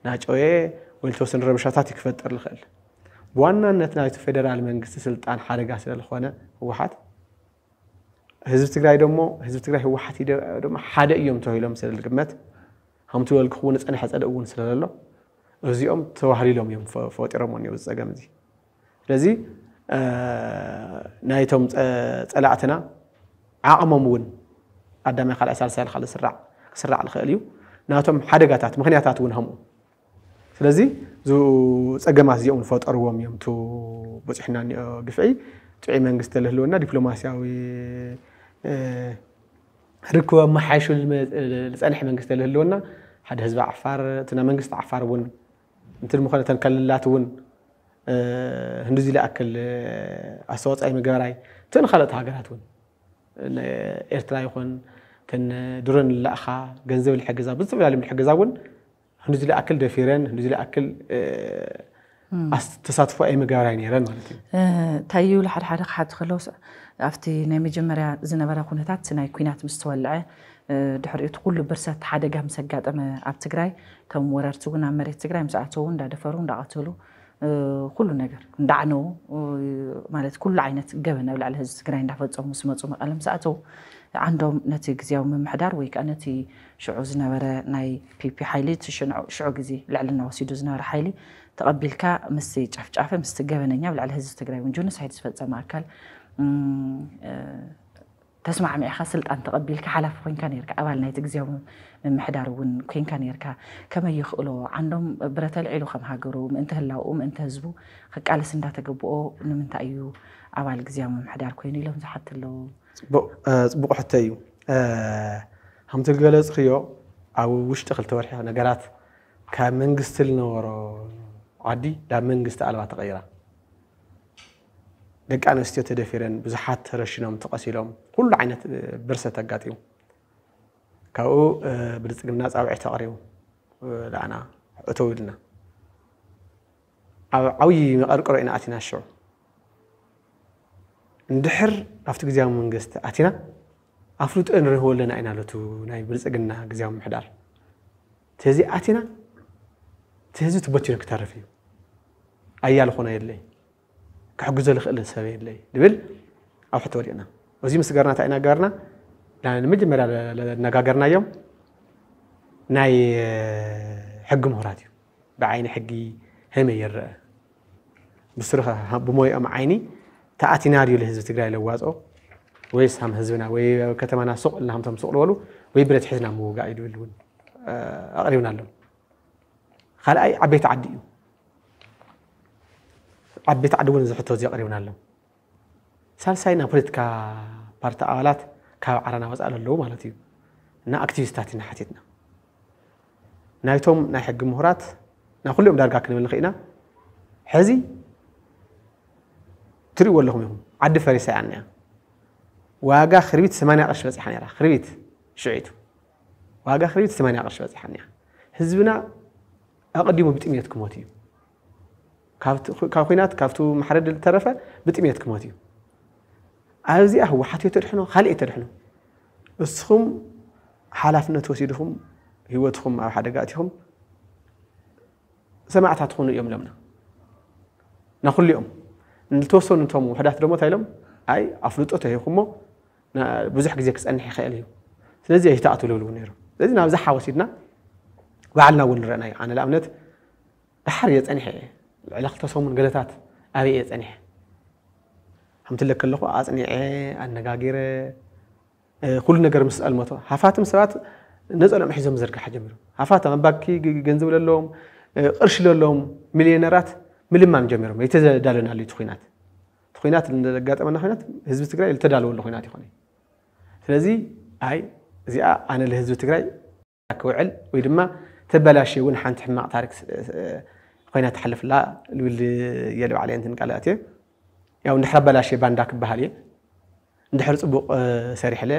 ናጨወየ ወይ ዝተወሰኑ ረብሻታት ይክፈጥር ዝኽእል ብዋናነት ናይቲ ፌደራል መንግስቲ ስልጣን ሓደጋ ስለዝኾነ ህወሓት ህዝቢ ትግራይ ደሞ ህዝቢ ትግራይ ህወሓት ድማ ሓደ እዮም ተባሂሎም ስለዝግመት ከምቲ በልክ እውን ፀንሐ ፀልእ እውን ስለዘሎ እዚኦም ተባህሊሎም እዮም ፈጢሮም እዮም ዝፀገም እዚ ስለዚ نايتهم تلعتنا عاقمهم ون قدام خلاص سال سال خلاص سرع سرع الخالي ناتهم حد قاتات مخني قاتات ونهم فلذي زو سجمع زي أون فوت أروام يوم تو بس إحنا نقفعي تعي من قستله لونا دبلوماسي أو ركوا ما حاشوا الم لسأل حي من قستله لونا حد هزب عفار تنا من قست عفار ون أنت المخنة تنكل لا تون ክንዲዚ ዝኣክል ኣስተዋፃኢ ምግበራይ እተን ካልኦት ሃገራት እውን ኤርትራ ይኹን ከን ድሮን ዝለእኻ ገንዘብ ዝሕግዛ ብዝተፈላለዩ ዝሕግዛ እውን ክንዲዚ ዝኣክል ደፊረን ክንዲዚ ዝኣክል ተሳትፎ ኣይ ምግበራይ ማለት እዩ እንታይዩ ሓደ ሓደ ክሓቲ ከለዉ ኣብቲ ናይ መጀመርያ ዝነበረ ኩነታት ናይ ኩናት ምስ ተወልዐ ድሕሪኡ እቲ ኩሉ ብርሰት ሓደጋ ምስ ኣጋጠመ ኣብ ትግራይ ከም ወረርቲ እውን ኣብ መሬት ትግራይ ምስኣተው እንዳደፈሩ እንዳቐተሉ ኩሉ ነገር እንዳዕነው ማለት ኩሉ ዓይነት ገበን ኣብ ልዕሊ ህዝቢ ትግራይ እንዳፈፀሙ ዝመፁ መቐለ ምስኣተው ዓንዶም ነቲ ግዜያዊ ምምሕዳር ወይ ከዓ ነቲ ሽዑ ዝነበረ ናይ ፒፒ ሓይሊ ሽዑ ግዜ ልዕልና ወሲዱ ዝነበረ ሓይሊ ተቐቢልካ ምስቲ ጨፍጫፈ ምስቲ ገበነኛ ኣብ ልዕሊ ህዝቢ ትግራይ እውን ጆኖሳይድ ዝፈፀመ ኣካል تسمع مي خسلت أن تقبلك حلف وين كان يركا أول نيت جزيهم من محدار وين كين كان يركا كما يخلو عندهم برت العلو خم هاجروا من أنت هلا وأم أنت هزبو خك على سندا تجبو إنه من تأيو أول جزيهم من محدار كين لهم زحت له بو أه بو حتى يو أه هم تلقى لز خيو أو وش تخل توريها نجارات كان منجستل نور عادي لا منجست على ما تغيره ደቂ ኣንስትዮ ተደፊረን ብዙሓት ተረሽኖም ተቐሲሎም ኩሉ ዓይነት ብርሰት ኣጋጢሙ ካብኡ ብልፅግና ፃውዒ ተቐሪቡ ንኣና እተው ኢልና ኣብ ዓብዪ መቐርቀሮ ኢና ኣቲና ሽዑ እንድሕር ኣብቲ ግዜያዊ መንግስቲ ኣቲና ኣፍልጦ ንረኽቦ ኣለና ኢና ለቱ ናይ ብልፅግና ግዜያዊ ምሕዳር ተዚ ኣቲና እቲ ህዝቢ ትበቲኑ ክተርፍ እዩ ኣያ ዝኾነ የለይ ክሕግዞ ዝኽእል ሰብ የለይ ዝብል ኣብ ሕቶ ወዲቕና እዚ ምስ ገርና እንታይ ኢና ገርና ንመጀመርያ ነጋገርናዮም ናይ ሕጊ ምሁራት እዩ ብዓይኒ ሕጊ ከመይ ይረአ ብስሩ ብሞይኦም ዓይኒ ተኣቲና ድዩ ለህዝቢ ትግራይ ለዋፆ ወይስ ሃም ህዝብና ወይ ከተማና ሱቕ ኢልና ከምቶም ሱቕ ዝበሉ ወይ ብረት ሒዝና ምውጋእ እዩ ዝብል እውን ኣቕሪብና ኣሎ ካልኣይ ዓበይቲ ዓዲ እዩ ኣብ ቤት ዓዲ እውን ዝሕቶ እዚ ኣቕሪብና ኣሎ ሳልሳይ ናይ ፖለቲካ ፓርቲ ኣባላት ካብ ዓራና ወፃእ ኣለዉ ማለት እዩ እና ኣክቲቪስታት ኢና ሓቲትና ናይቶም ናይ ሕጊ ምሁራት ናይ ኩልኦም ዳርጋ ክንብል ንኽእልና ሕዚ ትርእይዎ ኣለኹም ኢኹም ዓዲ ፈሪሳ እያ እኒኣ ዋጋ ክርቢት 8 ቅርሺ በፂሓ ነራ ክርቢት ሽዑቱ ዋጋ ክርቢት 8 ቅርሺ በፂሓ እኒኣ ህዝብና ኣቐዲሙ ብጥምየት ክሞት እዩ ካብ ኩናት ካብቲ ማሕረድ ዝተረፈ ብጥሜት ክሞት እዩ ኣብዚኣ ህወሓት እዮ ተድሕኖ ካልእ ተድሕኖ እስኹም ሓላፍነት ወሲድኹም ሂወትኹም ኣብ ሓደጋ እቲኹም ሰማዕታት ክኾኑ እዮም ለምና ንኩሉ እዮም ንተወሰኑ እቶም ውሕዳት ደሞ እንታይ ኢሎም ኣይ ኣፍልጦ ተሂኹሞ ብዙሕ ግዜ ክፀንሕ ይኽእል እዩ ስለዚ ኣይተኣት ዝብሉ ነይሮም ስለዚ ናብዝሓ ወሲድና ባዕልና እውን ንረአናዩ ኣነ ንኣብነት ድሓር እየ ፀኒሐ እየ ዕላኽተሰሙን ገለታት ኣበይ እየ ፀኒሐ ከምቲ ለክ ኣለኹ ኣፅኒዐ ኣነጋጊረ ኩሉ ነገር ምስ ኣልመቶ ሃፋትም ሰባት ነፀሎም ሒዞም ዝርግሓ ጀሚሩ ሃፋትም ኣባኪ ገንዘብ ለለዎም ቅርሺ ለለዎም ሚልዮነራት ምልማም ጀሚሮም ይተዳለናሉ እቲ ኩናት እቲ ኩናት ዘጋጠመና ኩናት ህዝቢ ትግራይ ዝተዳለወሉ ኩናት ይኮነ ስለዚ ኣይ እዚኣ ኣነ ንህዝቢ ትግራይ ክውዕል ወይ ድማ ተበላሸ እውን ሓንቲ ሕማቕ ታሪክ ኮይና ተሓልፍላ ልብል የልብ ዓለ እንትን ቃላት እየ ያው እንድሕር ኣበላሸ ባንዳ ክበሃል እየ እንድሕር ፅቡቕ ሰሪሕለ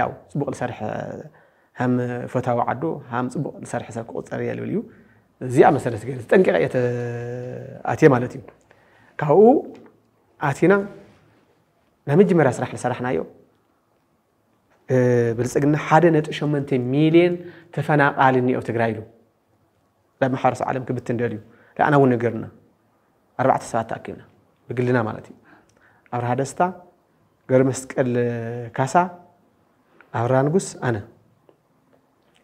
ያው ፅቡቕ ዝሰርሕ ሃም ፈታዊ ዓዱ ሃም ፅቡቕ ዝሰርሕ ሰብ ክቁፀር እየ ልብል እዩ እዚኣ መሰረት ገ ዝጠንቂቀ እየ ኣትየ ማለት እዩ ካብኡ ኣቲና ናይ መጀመርያ ስራሕ ዝሰራሕናዮ ብልፅግና ሓደ ነጥቢ ሸመንተ ሚልዮን ተፈናቃሊ እኒኦ ትግራይ ኢሉ لما حارس عالم كبت نديريو لا انا وين نقرنا اربع ساعات تاكلنا بقلنا مالتي ابرها دستا غير مسكل كاسا ابرها نقص انا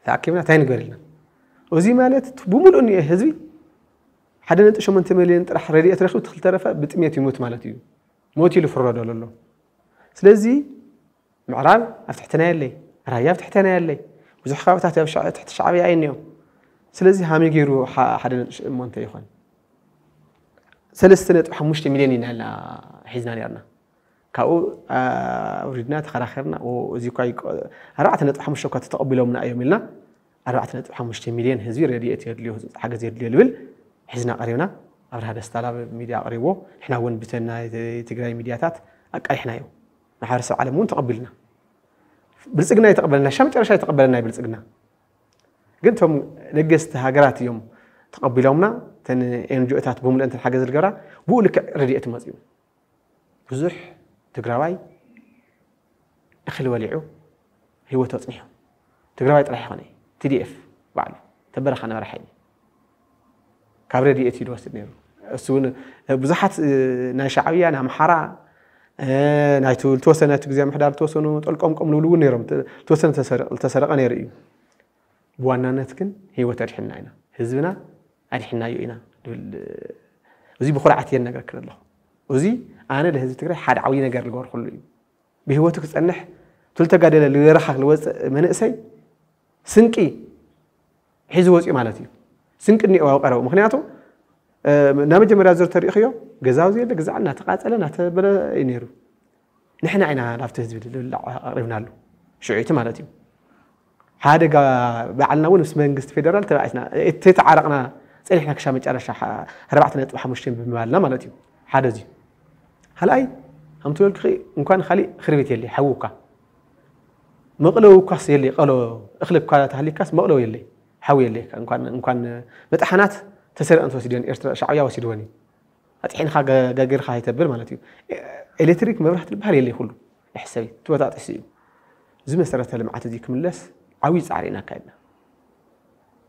تاكلنا تاني قرلنا وزي مالت بومل اني هزي حدا نتشو من تمالين راح ريت رخو تخل ترفا بتمية يموت مالتيو موتي اللي فرد ولا لا سلازي معراب افتحتنا اللي رايا افتحتنا اللي وزحفه تحت شعبي عيني سلزي هامي غيرو مونتي مونتا يخون سلسلت حموشتي مليون ينال حزنا ليرنا كاو آه، وجدنا آه تخرخرنا وزيكو اي ارعتنا حموشتي كو تتقبلو من ايام لنا ارعتنا حموشتي مليون هزي رديت يدليو حاجه زي يدليو البل حزنا قريبنا ابر هذا استالا ميديا قريبو حنا وين بتنا تيغراي ميدياتات اقاي حنا يو نحارس العالم وين تقبلنا بلصقنا يتقبلنا شام ترشا يتقبلنا بلصقنا قلتهم لجست هاجرات يوم تقبلونا تن إن جو أتات بمن أنت الحاجة الجرا بقولك رديئة مزيو بزح تجراي أخلي وليعو هو تصنيعه تجراي طرح خاني تي دي إف بعد تبرخ أنا برحيني كابر رديئة يدوست نيرو سون بزحت ناشعبيا نامحرا ናይቲ ዝተወሰነ እቲ ግዜ ምሕዳር ተወሰኑ ጠልቆምቆም ንብሉ እውን نيرم ተወሰነ تسرق تسرق እዩ بواناناتكن هي وترحنا هنا هزبنا أرحنا يو هنا وزي بخور عتيا نجر كرد له وزي أنا له هزب تكره حد عوي نجر الجوار خلوا بهو تكس أنح تلت قاعد إلى اللي راح الوز من أسي سنكي حزوز وزي مالتي سنك إني أوقع رأو مخنياتو أه نامج مرازر تاريخيو جزاوزي اللي جزعنا تقاتل لنا تبلا ينيرو نحن عنا لفت هزب اللي لعو قريبنا له شعيته مالتيو هذا قا بعلنا ون اسمه انجست فيدرال تبعتنا تتعرقنا صحيح انك شامل ترى شح ربعت نت وحمشين بمالنا ما نتيم هذا زي هل اي هم تقول خي ان كان خلي خربت يلي حوكا مقلو كاس يلي قالوا اخلب كذا تهلي كاس مقلو يلي حوي يلي ان كان ان كان متحنات تسير انت وسيدوني ارتر شعويا وسيدوني الحين خا جاجر خا يتبر ما نتيم الكتريك مبرحت البحر يلي كله احسبي تو تعطي سيو زي ما سرت هالمعتدي كملس عوي زعرينا كيدنا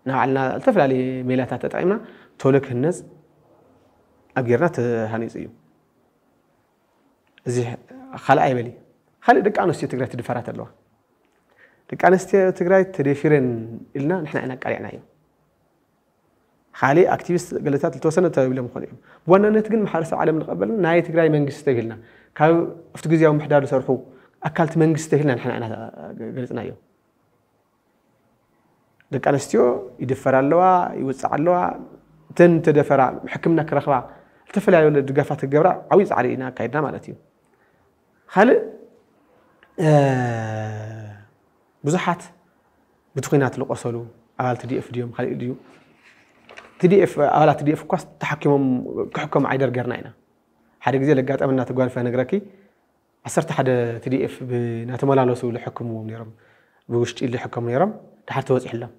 نعلنا الطفل اللي ميلاتا تتعيمنا تولك هنز أبقرنا تهاني زيو زي خلا أي خلي دك أنا استي تقرأ تدفرات اللوا دك أنا استي تقرأ تدفيرن إلنا نحن أنا قرينا يوم خالي أكتيفيست قلتات التوسنة تقول لهم خليهم وأنا نتقن محارس العالم من ناي تقرأ من قصة هيلنا يوم محدار سرحو أكلت من قصة نحن أنا قلتنا يوم دك أنا يدفر اللوا يوسع اللوا تن تدفر حكمنا كرخبا التفلا يولا دقافات الجبرة عويز علينا كيدنا مالتي هل آه بزحات بتخينات لقصلو أهل تدي اف ديوم خلي ديو تدي اف أهل تدي اف قص تحكمهم كحكم عيدر جرناينا حد يجي لقات أمنا تقول فنجركي عصرت حدا تدي اف بناتمالا لسوا لحكمهم نيرم بوشتي اللي حكم نيرم تحت توزيح لهم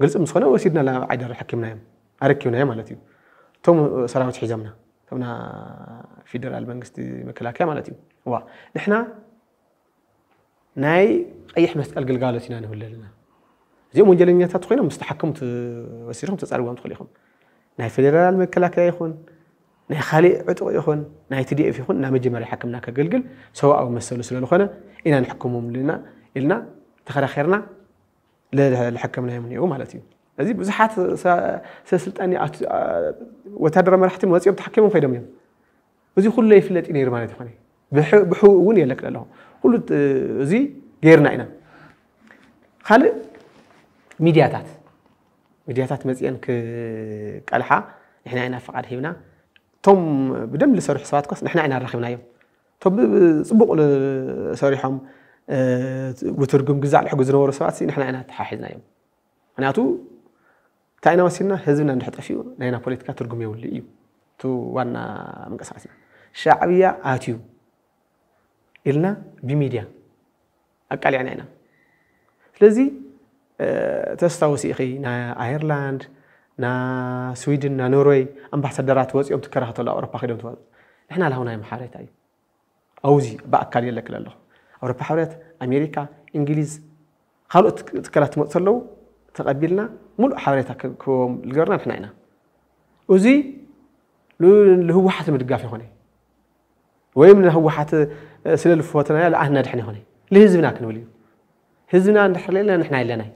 قلت أمس خلنا وسيدنا لا عيد حكمنا يوم أركيونا يوم مالتي توم سلامت حزامنا تمنا في درع البنكست مكلاك يوم مالتي وا نحنا ناي أي حمس القل قالت هنا نقول لنا زي مو جالين يتدخلون مستحكم تسيرهم تسألوهم تخليهم ناي في درع المكلاك يخون ناي خالي عتق يخون ناي تدي في خون نامجي مري حكمنا كقلقل سواء أو مسلو سلو خنا إنا نحكمهم لنا إلنا تخرخيرنا للحكم الهيمنية ومالتي أزي بزحات س سلطاني أت وتدرى ما رحتي مواسي بتحكمه في دميهم بزي كل اللي فلت إني رمانة تفاني بح بحو وين يلك لهم كل زي غير نعنا خال ميدياتات ميدياتات مزيان ك كالحا إحنا عنا فقط هنا توم بدم لسوري حسابات قص إحنا عنا رخي منايم توم بسبق لسوري حم وترقم جزء على حجوز نور سبعة سنين إحنا عنا تحاحزنا يوم أنا أتو تاعنا وسيلنا هزنا نحط أشيو لأن بوليتيكا ترقم يوم اللي يو تو وانا من قصاصنا شعبية آتيو إلنا بميديا أقل يعني أنا فلزي تستوسي أخي نا أيرلاند نا سويدن نا نوروي أمباسادرات وز يوم تكرهت الله أوروبا خدمت وز إحنا لهنا يوم حاريت أي أوزي بأكل يلك للهم ኣውሮፓ ሕብረት ኣሜሪካ እንግሊዝ ካልኦት ትካላት ትመፁ ኣለዉ ተቐቢልና ሙሉእ ሓበሬታ ክህቦም ዝገበርና ንሕና ኢና እዚ ንህወሓት ምድጋፍ ይኮነ ወይም ንህወሓት ስለ ዝፈወተና ለኣህና ድሕን ይኮነ ንህዝብና ክንብል እዩ ህዝብና እንድሕር ለና ንሕና ኣለናይ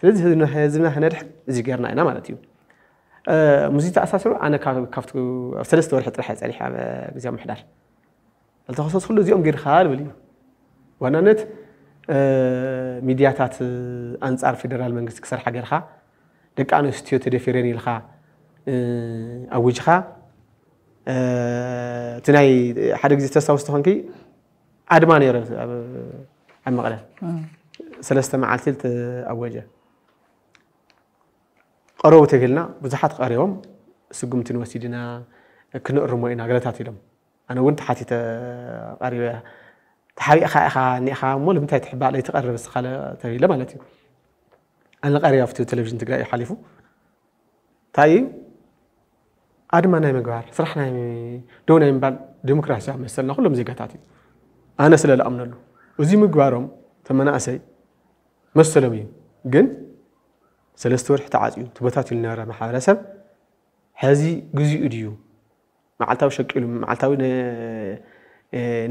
ስለዚ ህዝብና ክነድሕን እዚ ገርና ኢና ማለት እዩ ሙዚ ተኣሳሲሩ ኣነ ካብቲ ኣብ ሰለስተ ወርሒ ጥራሕ ፀኒሕ ኣብ ግዜ ምሕዳር التخصص كله زيهم غير خال بلي وانا نت اه، ميدياتات انصار فيدرال منجس كسر حجر خا دك انا استيو تدفيرين الخا اوج خا تناي حد زي تساو استخنكي ادمان يرى عم قله سلسة مع تلت اوجه قروا تفيلنا بزحات قريهم سقمت وسيدنا كنقرموا إنا قلتها تيلم أنا وأنت حتى تقريبا تحري أخا أخا أني أخا مول متى تحب على بس خالة تبي لما لاتي أنا قرية في تلفزيون تقرأ يحالفو تاي طيب. أدم أنا مقبار صرحنا دون يمبال ديمقراطية مثلنا كلهم زي زيقاتات أنا سلا الأمن له وزي مقبارهم تمنا أسي مسلمي جن سلستور حتى ወርሒ تبتاتي لنا رمحة رسم هذه جزء اليوم መዓልታዊ ሸቂሉ መዓልታዊ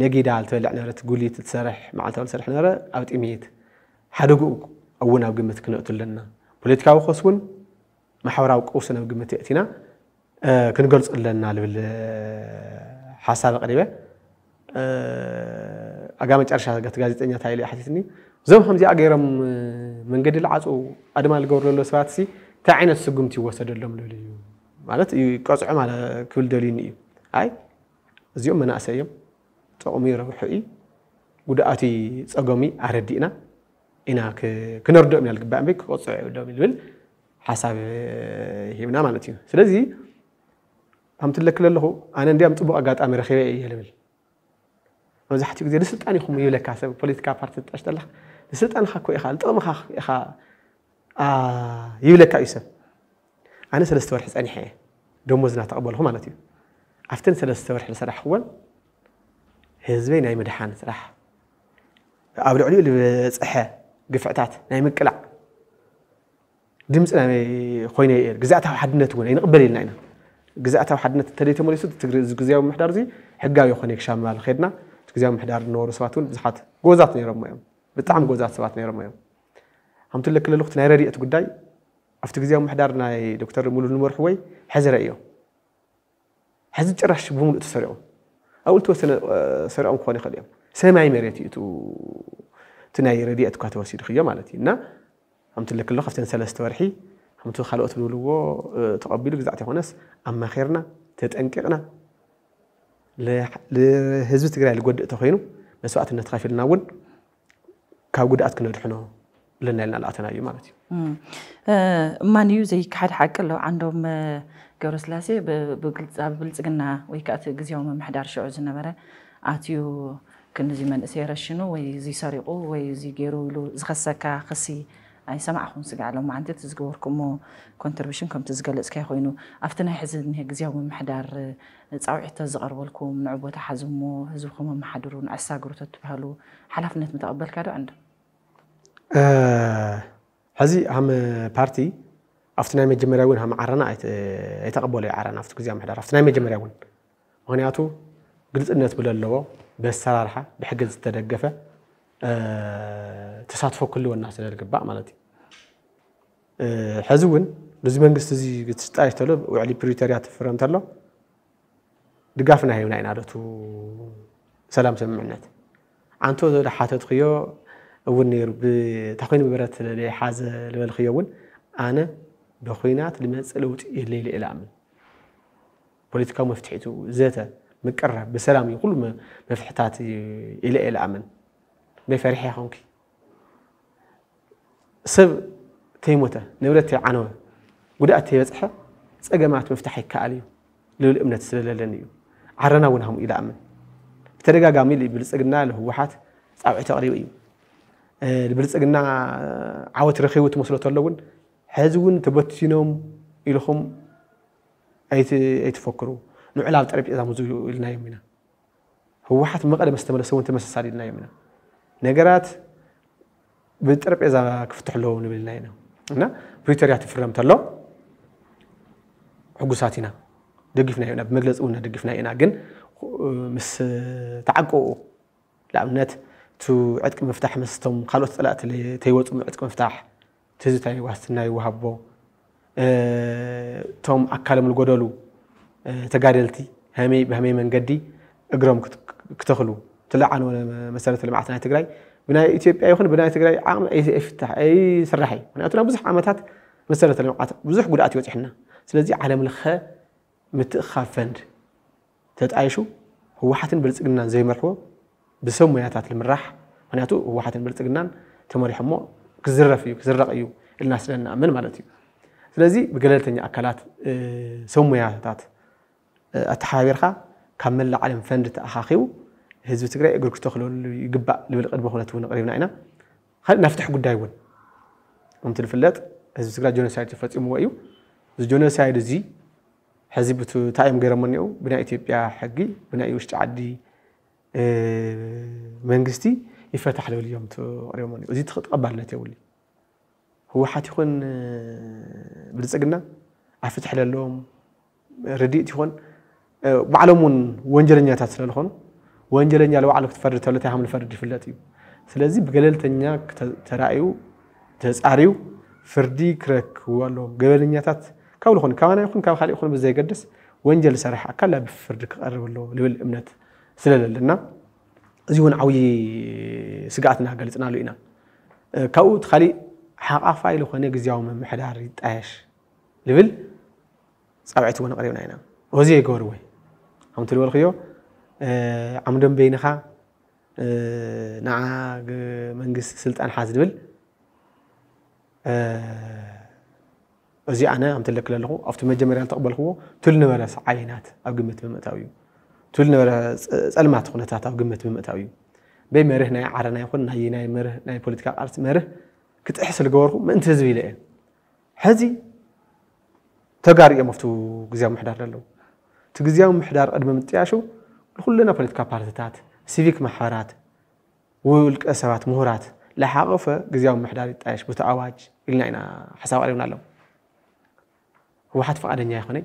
ነጊዳ ዝተበልዕ ነበረት ጉሊት ዝሰርሕ መዓልታዊ ዝሰርሕ ነበረ ኣብ ጢሜት ሓደጉኡ እውን ኣብ ግምት ክነእቱ ኣለና ፖለቲካዊ ኮስ እውን ማሕበራዊ ቀውሲ ናብ ግምት የእቲና ክንገልፁ ኣለና ልብል ሓሳብ ኣቅሪበ ኣጋ መጨረሻ ጋዜጠኛ ታይሉ ሓቲትኒ እዞም ከምዚኣ ገይሮም መንገዲ ዝዓፁ ኣድማ ዝገብሩ ዘሎ ሰባት እንታይ ዓይነት ስጉምቲ ይወሰደሎም ልብል እዩ ማለት ይቀፅዑ ማለት ክብል ደሊኒ እዩ ኣይ እዚኦም መናእሰይ እዮም ጥቕሚ ረብሑ እዩ ጉዳኣቲ ፀገሚ ኣረዲእና ኢና ክነርድኦም ኢና ዝግባእ እምበይ ክቐፅዑ የብሎም ዝብል ሓሳብ ሂብና ማለት እዩ ስለዚ ከምቲ ለክል ኣለኹ ኣነ እንዲያም ፅቡቅ ኣጋጣሚ ረኪበ እየ ዝብል መብዛሕትኡ ግዜ ንስልጣን ይኹም ይብለካ ሰብ ፖለቲካ ፓርቲ ጣሽ ተለካ ንስልጣንካ ኮ ኢኻ ንጥቕምካ ኢኻ ይብለካ እዩ ሰብ ኣነ ሰለስተ ወርሒ ፀኒሐ እየ ደሞዝ እናተቐበልኩ ማለት እዩ ኣብተን ሰለስተ ወርሒ ዝሰራሕወን ህዝበይ ናይ ምድሓን ስራሕ ኣብ ልዕሊኡ ዝበፅሐ ግፍዕታት ናይ ምቅላዕ ድምፂ ኮይነ የ ግዛእታዊ ሓድነት እውን ኣይንቕበል የልና ኢና ግዛእታዊ ሓድነት እንተደይ ተመሊሱ ግዝያዊ ምሕዳር እዚ ሕጋዊ ይኮነ ክሻማል ከድና እቲ ግዝያዊ ምሕዳር ዝነበሩ ሰባት እውን ብዙሓት ጎዛት ነይሮም እዮም ብጣዕሚ ጎዛት ሰባት ነይሮም እዮም ከምቲ ለክለልኩት ናይ ረድኤት ጉዳይ أفتى جزيا محدارنا دكتور مولود المرحوي حزر أيوة حزت جرش بهم تسرعوا أول توسنا سرعوا خواني خليهم سمعي مريتي تو تناي ردي أتوقع توسير خيا مالتي نا هم تلك اللغة خفتن سلست ورحي هم تو خلوا تقولوا تقبلوا جزعت هونس أما خيرنا تتأنكرنا لهزبت جرال جود تخينو بس وقت إن تخاف لنا ون كاو جود أتكنا رحنا ልናይልና ላእተናዩ ማለት እዩ እማንዩ ዘይከሓድ ሓቂ ኣሎ ዓንዶም ገብረስላሴ ብግልፅ ኣብ ብልፅግና ወይ ከዓ እቲ ግዜያዊ ምምሕዳር ሽዑ ዝነበረ ኣትዩ ክንዚ መንእሰይ ረሽኑ ወይ እዚ ሰሪቁ ወይ እዚ ገይሩ ኢሉ ዝኸሰካ ክሲ ኣይሰማዕኹም ስጋዕ ሎ ማዓንቲ እቲ ዝገበርኩሞ ኮንትሪቢሽን ከምቲ ዝገለፅካይ ኮይኑ ኣብቲ ናይ ሕዚ እኒሀ ግዜያዊ ምምሕዳር ፃውዒቶ ዝቐርበልኩም ንዑ ቦታ ሓዝሞ ህዝብኩም ኣመሓድሩ ንዕሳግሩቶ ትበሃሉ ሓላፍነት ምተቐበልካ ዶ ዕንዶ ሕዚ ሃም ፓርቲ ኣብቲ ናይ መጀመርያ እውን ሃም ዓረና ኣይተቐበሎ ዓረና ኣብቲ ግዜ ምሕዳር ኣብቲ ናይ መጀመርያ እውን ምክንያቱ ግልፅነት ብለለዎ ብኣሰራርሓ ብሕጊ ዝተደገፈ ተሳትፎ ክህልወና ስለ ዝግባእ ማለት እዩ ሕዚ እውን ነዚ መንግስቲ እዚ ትጣየሽ ተሎ ውዕሊ ፕሪቶርያ ትፍረ እንተሎ ድጋፍና ሂብና ኢና ሰላም ስምምዕነት ዓንቶ ዘድሓተትክዮ اون نير بتخوين مبرت اللي حاز الملخي اون انا بخوينات اللي ما تسلوت الليل الاعلام بوليتيكا مفتحته زيته مكره بسلام يقول ما مفتحات الى الاعلام ما فرح يا خونكي سب تيموته نبرت عنو ودات يبصح صقمات مفتاح يكالي لول امنت سللني عرنا ونهم الى امن ترجع جميل يبلصقنا له أو صعبه تقريبا البرزقنا أه، أه، عوات رخيوة مسلو تلون هذون تبتينهم إلهم أيت أيت فكروا نعلاف تعرف إذا مزوج لنا يمنا هو واحد ما قدر مستمر سوى أنت مس سعيد لنا يمنا نجرات بتعرف إذا كفتح له نبي لنا هنا هنا بيتر يعطي فرم تلو حجوساتنا دقفنا هنا بمجلس قلنا دقفنا هنا جن أه، مس تعقو لأمنات لأ እቲ ዕጥቂ ምፍታሕ ምስቶም ካልኦት ፀላእቲ ተይወፁ ዕጥቂ ምፍታሕ እቲ ህዝቢ እንታይ ዋስትና ይወሃቦ እቶም ኣካሎም ዝጎደሉ ተጋደልቲ ከመይ ብከመይ መንገዲ እግሮም ክተኽሉ ትለዓነወ መሰረተ ልምዓት ናይ ትግራይ ብናይ ኢትዮጵያ ይኹን ብናይ ትግራይ ዓቕሚ ኣይፍታሕ ኣይስራሕ እዩ ምክንያቱ ናብ ብዙሕ ዓመታት መሰረተ ልምዓት ብዙሕ ጉድኣት ይበፅሕና ስለዚ ዓለም ለኸ ምትእኻብ ፈንድ ተጣይሹ ህወሓትን ብልፅግና ዘይመርሕዎ ብሰብ ሞያታት ልምራሕ ምክንያቱ ህወሓትን ብልፅግናን ተመሪሖ እሞ ክዝረፍ እዩ ክዝረቕ እዩ ኢልና ስለንኣምን ማለት እዩ ስለዚ ብገለልተኛ ኣካላት ሰብ ሞያታት ኣተሓባቢርካ ካብ መላእ ዓለም ፈንዲ ተኣኻኺቡ ህዝቢ ትግራይ እግር ክተክለሉ ይግባእ ዝብል ቅድመ ኩነት እውን ኣቅሪብና ኢና ናብ ፍትሒ ጉዳይ እውን ከምቲ ዝፍለጥ ህዝቢ ትግራይ ጆኖሳይድ ተፈፂምዎ እዩ እዚ ጆኖሳይድ እዚ ሕዚ ብታዮም ገይሮሞ እኒኡ ብናይ ኢትዮጵያ ሕጊ ብናይ ውሽጢ ዓዲ መንግስቲ ይፈታሕ ልብል እዮም ተቐሪቦም እዚ ተቐባልነት የብሉ ህወሓት ይኹን ብልፅግና ኣብ ፍትሒ ዘለዎም ረዲእቲ ይኹን ባዕሎም እውን ወንጀለኛታት ስለዝኾኑ ወንጀለኛ ለባዕሉ ክትፈርድ ተብሎ እንታይ ዝፈርድ ይፍለጥ እዩ ስለዚ ብገለልተኛ ተራእዩ ተፃሪዩ ፍርዲ ክረክቡ ኣለዎም ገበለኛታት ካብ ዝኾኑ ካባና ይኹን ካብ ካሊእ ይኹን ብዘይገድስ ወንጀል ዝሰርሕ ኣካላ ብፍርዲ ፍርዲ ክቐርብ ኣለዎ ልብል እምነት ስለለለና እዚ እውን ዓብይ ስጋኣትና ገሊፅናሉ ኢና ካብኡ እቲ ካሊእ ሓቃፋይ ዝኾነ ግዜያዊ ምምሕዳር ይጣየሽ ዝብል ፃውዒት እውን ኣቅሪብና ኢና ወዚ ኣይገበሩ ወይ ከምቲ ዝበልክዮ ዓምዶም በይንኻ ንዓ መንግስቲ ስልጣን ሓዝ ዝብል እዚ ኣነ ከምቲ ኣለኹ ኣብቲ መጀመርያ ዝተቕበልክዎ ትልነበረ ሰዓይናት ኣብ ግምት ብምእታው እዩ ትብል ነበረ ፀልማት ኩነታት ኣብ ግምት ብምእታው እዩ በይ መርህ ናይ ዓረና ይኹን ናይ ናይ መርህ ናይ ፖለቲካ ቃልሲ መርህ ክጥሕ ስለገበርኩ ምእንቲ ህዝቢ ኢለ እየ ሕዚ ተጋሩ እዮም ኣብቲ ግዝያዊ ምሕዳር ዘለዉ እቲ ግዝያዊ ምሕዳር ቅድሚ ምጥያሹ ንኩልና ፖለቲካ ፓርቲታት ሲቪክ ማሕበራት ውልቀ ሰባት ምሁራት لحقف جزيهم محدار يتعيش بتعواج إلنا إنا حساب علينا لهم هو حد فقدني يا خني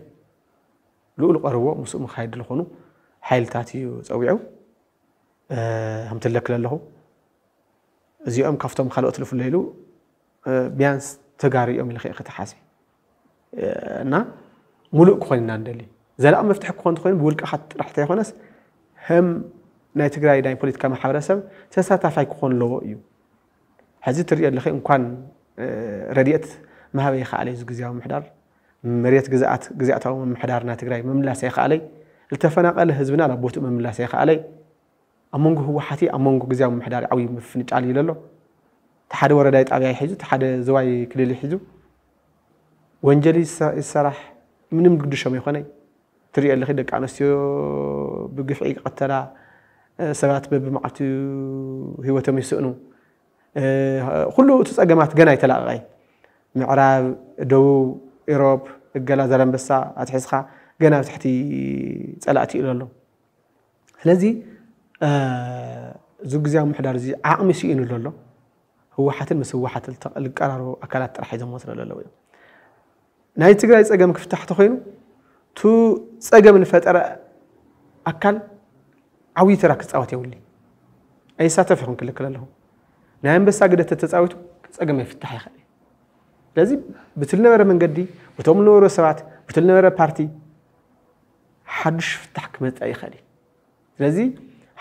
لقول قربوا مسؤول مخايد لخونو ሓይልታት እዩ ፀዊዑ ከምትለክል ኣለኹ እዚኦም ካብቶም ካልኦት ዝፍለይሉ ቢያንስ ተጋሪ እዮም ኢልክእ ክትሓሲ እና ሙሉእ ክኮንና ንደሊ ዘላቂ መፍትሒ ክኾን ኮይኑ ብውልቅካ ጥራሕ እንተይኮነስ ከም ናይ ትግራይ ናይ ፖለቲካ ማሕበረሰብ ተሳታፋይ ክኾን ኣለዎ እዩ ሕዚ ትሪኦ ኣለኺ እንኳን ረድኤት ምሃበይ ከኣለይ እዚ ግዜያዊ ምሕዳር መሬት ግዛኣት ግዜኣታዊ ምምሕዳር ናይ ትግራይ ምምላስ ኣይከኣለይ التفنقل هزبنا على بوت من الله سيخ علي أمونجو هو حتي أمونجو جزاء محدار عوي مفنج علي لله تحد وردات أبي حجو تحد زواي كل اللي حجو وانجلي الس السرح من المقدس شو ميخوني تري اللي خدك عن سيو بقفعي قتلا سبات باب معتو هو تم يسئنو أه كله تسأل جماعت جناي تلاقي معراب دو إيروب الجلا زلم بس أتحسخه جنا تحتي سألتي إلى له هلذي زوج زيام حدار زي عقم شيء إنه له هو حتى المسوى حتى القرار أكلت راح يزم مصر إلى له ناي تقرا تسأجم كفتح تخين تو تسأجم الفترة أكل عوي تراك تساوي يقول أي ساعة تفهم كل كلا لهم نعم بس أجد تتساوي تسأجم يفتح يخلي لازم بتلنا ورا من جدي بتوم نور سبعة بتلنا ورا بارتي ሓዱሽ ፍታሕ ክመፅእ ይኽእል እዩ ስለዚ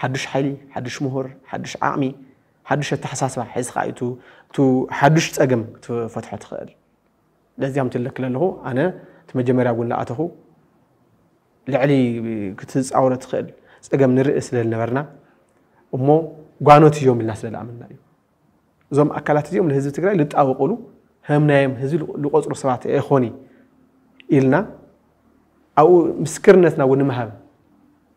ሓዱሽ ሓይሊ ሓዱሽ ምሁር ሓዱሽ ዓቕሚ ሓዱሽ ኣተሓሳስባ ሒዝካ እዩ እቲ ሓዱሽ ፀገም ክትፈትሖ ትኽእል ለዚያም ትለክል ኣለኹ ኣነ እቲ መጀመርያ እውን ለኣተኹ ልዕሊ ክትፃውሮ ትኽእል ፀገም ንርኢ ስለ ዝነበርና እሞ ጓኖት እዮም ኢልና ስለ ዝኣመና እዩ እዞም ኣካላት እዚኦም ንህዝቢ ትግራይ ልጣበቁሉ ህምናዮም ህዝቢ ዝቆፅሩ ሰባት ኣይኮኒ ኢልና أو مسكرنتنا ونمها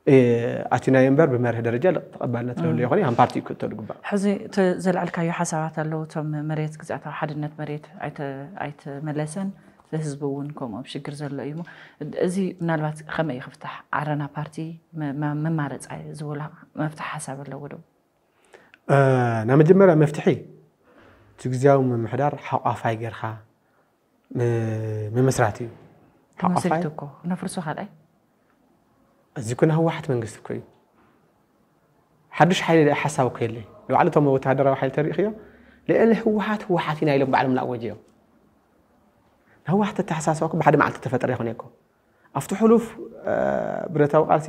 إيه، أتينا ينبر بمره درجة لا تقبلنا تلو اللي يغني هم بارتي كنت تلو قبل حزي تزل عليك أي حسابات اللو تم مريت كزعت حد النت مريت عيت عيت ملسن لهزبون كوما بشكر زل إيمو أزي من الوقت خم أي خفتح عرنا بارتي ما ما ما مارت زولها ما فتح حساب اللو ولو أنا آه، ما جمر مفتحي تجزاهم من محدار حق أفاجر خا من مسراتي ተዋሳይ እኮ ነፍርሱ ካልኣይ እዚ ኮነ ህወሓት መንግስቲ እኮ እዩ ሓዱሽ ሓይሊ ሓሳብ እኮ የለይ ንባዕሉ እቶም ወተሃደራዊ ሓይሊ ተሪእኽዮ ልዕሊ ህወሓት ህወሓት ኢና ኢሎም ባዕሎም ንኣወጀ እዮም ንህወሓት ተተሓሳስባኩ ብሓደ መዓልቲ ተፈጠረ ይኮነ ይኮ ኣብቲ ሕሉፍ ብረታዊ ቃልሲ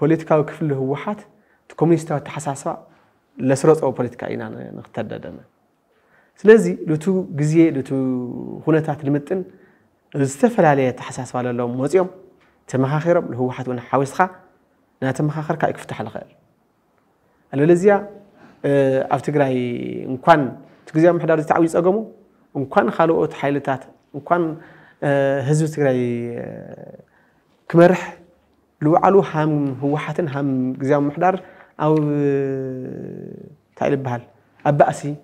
ፖለቲካዊ ክፍሊ ህወሓት እቲ ኮሙኒስታዊ ኣተሓሳስባ ለስረፀቦ ፖለቲካ ኢና ንክተደደመ ስለዚ ልቱ ግዜ ልቱ ሁነታት ንምጥን زتفل عليه تحساس ولا لو موزيوم تمخاخر هو حد وانا حاوسخا نا تمخاخر كايك فتح الخير على لزيا افتغراي انكون تغزي ام حدار تعوي صقمو انكون خالو اوت حيلتات انكون حزب تغراي كمرح لو علو هام هو حتن هام غزي ام حدار او تعيل بحال اباسي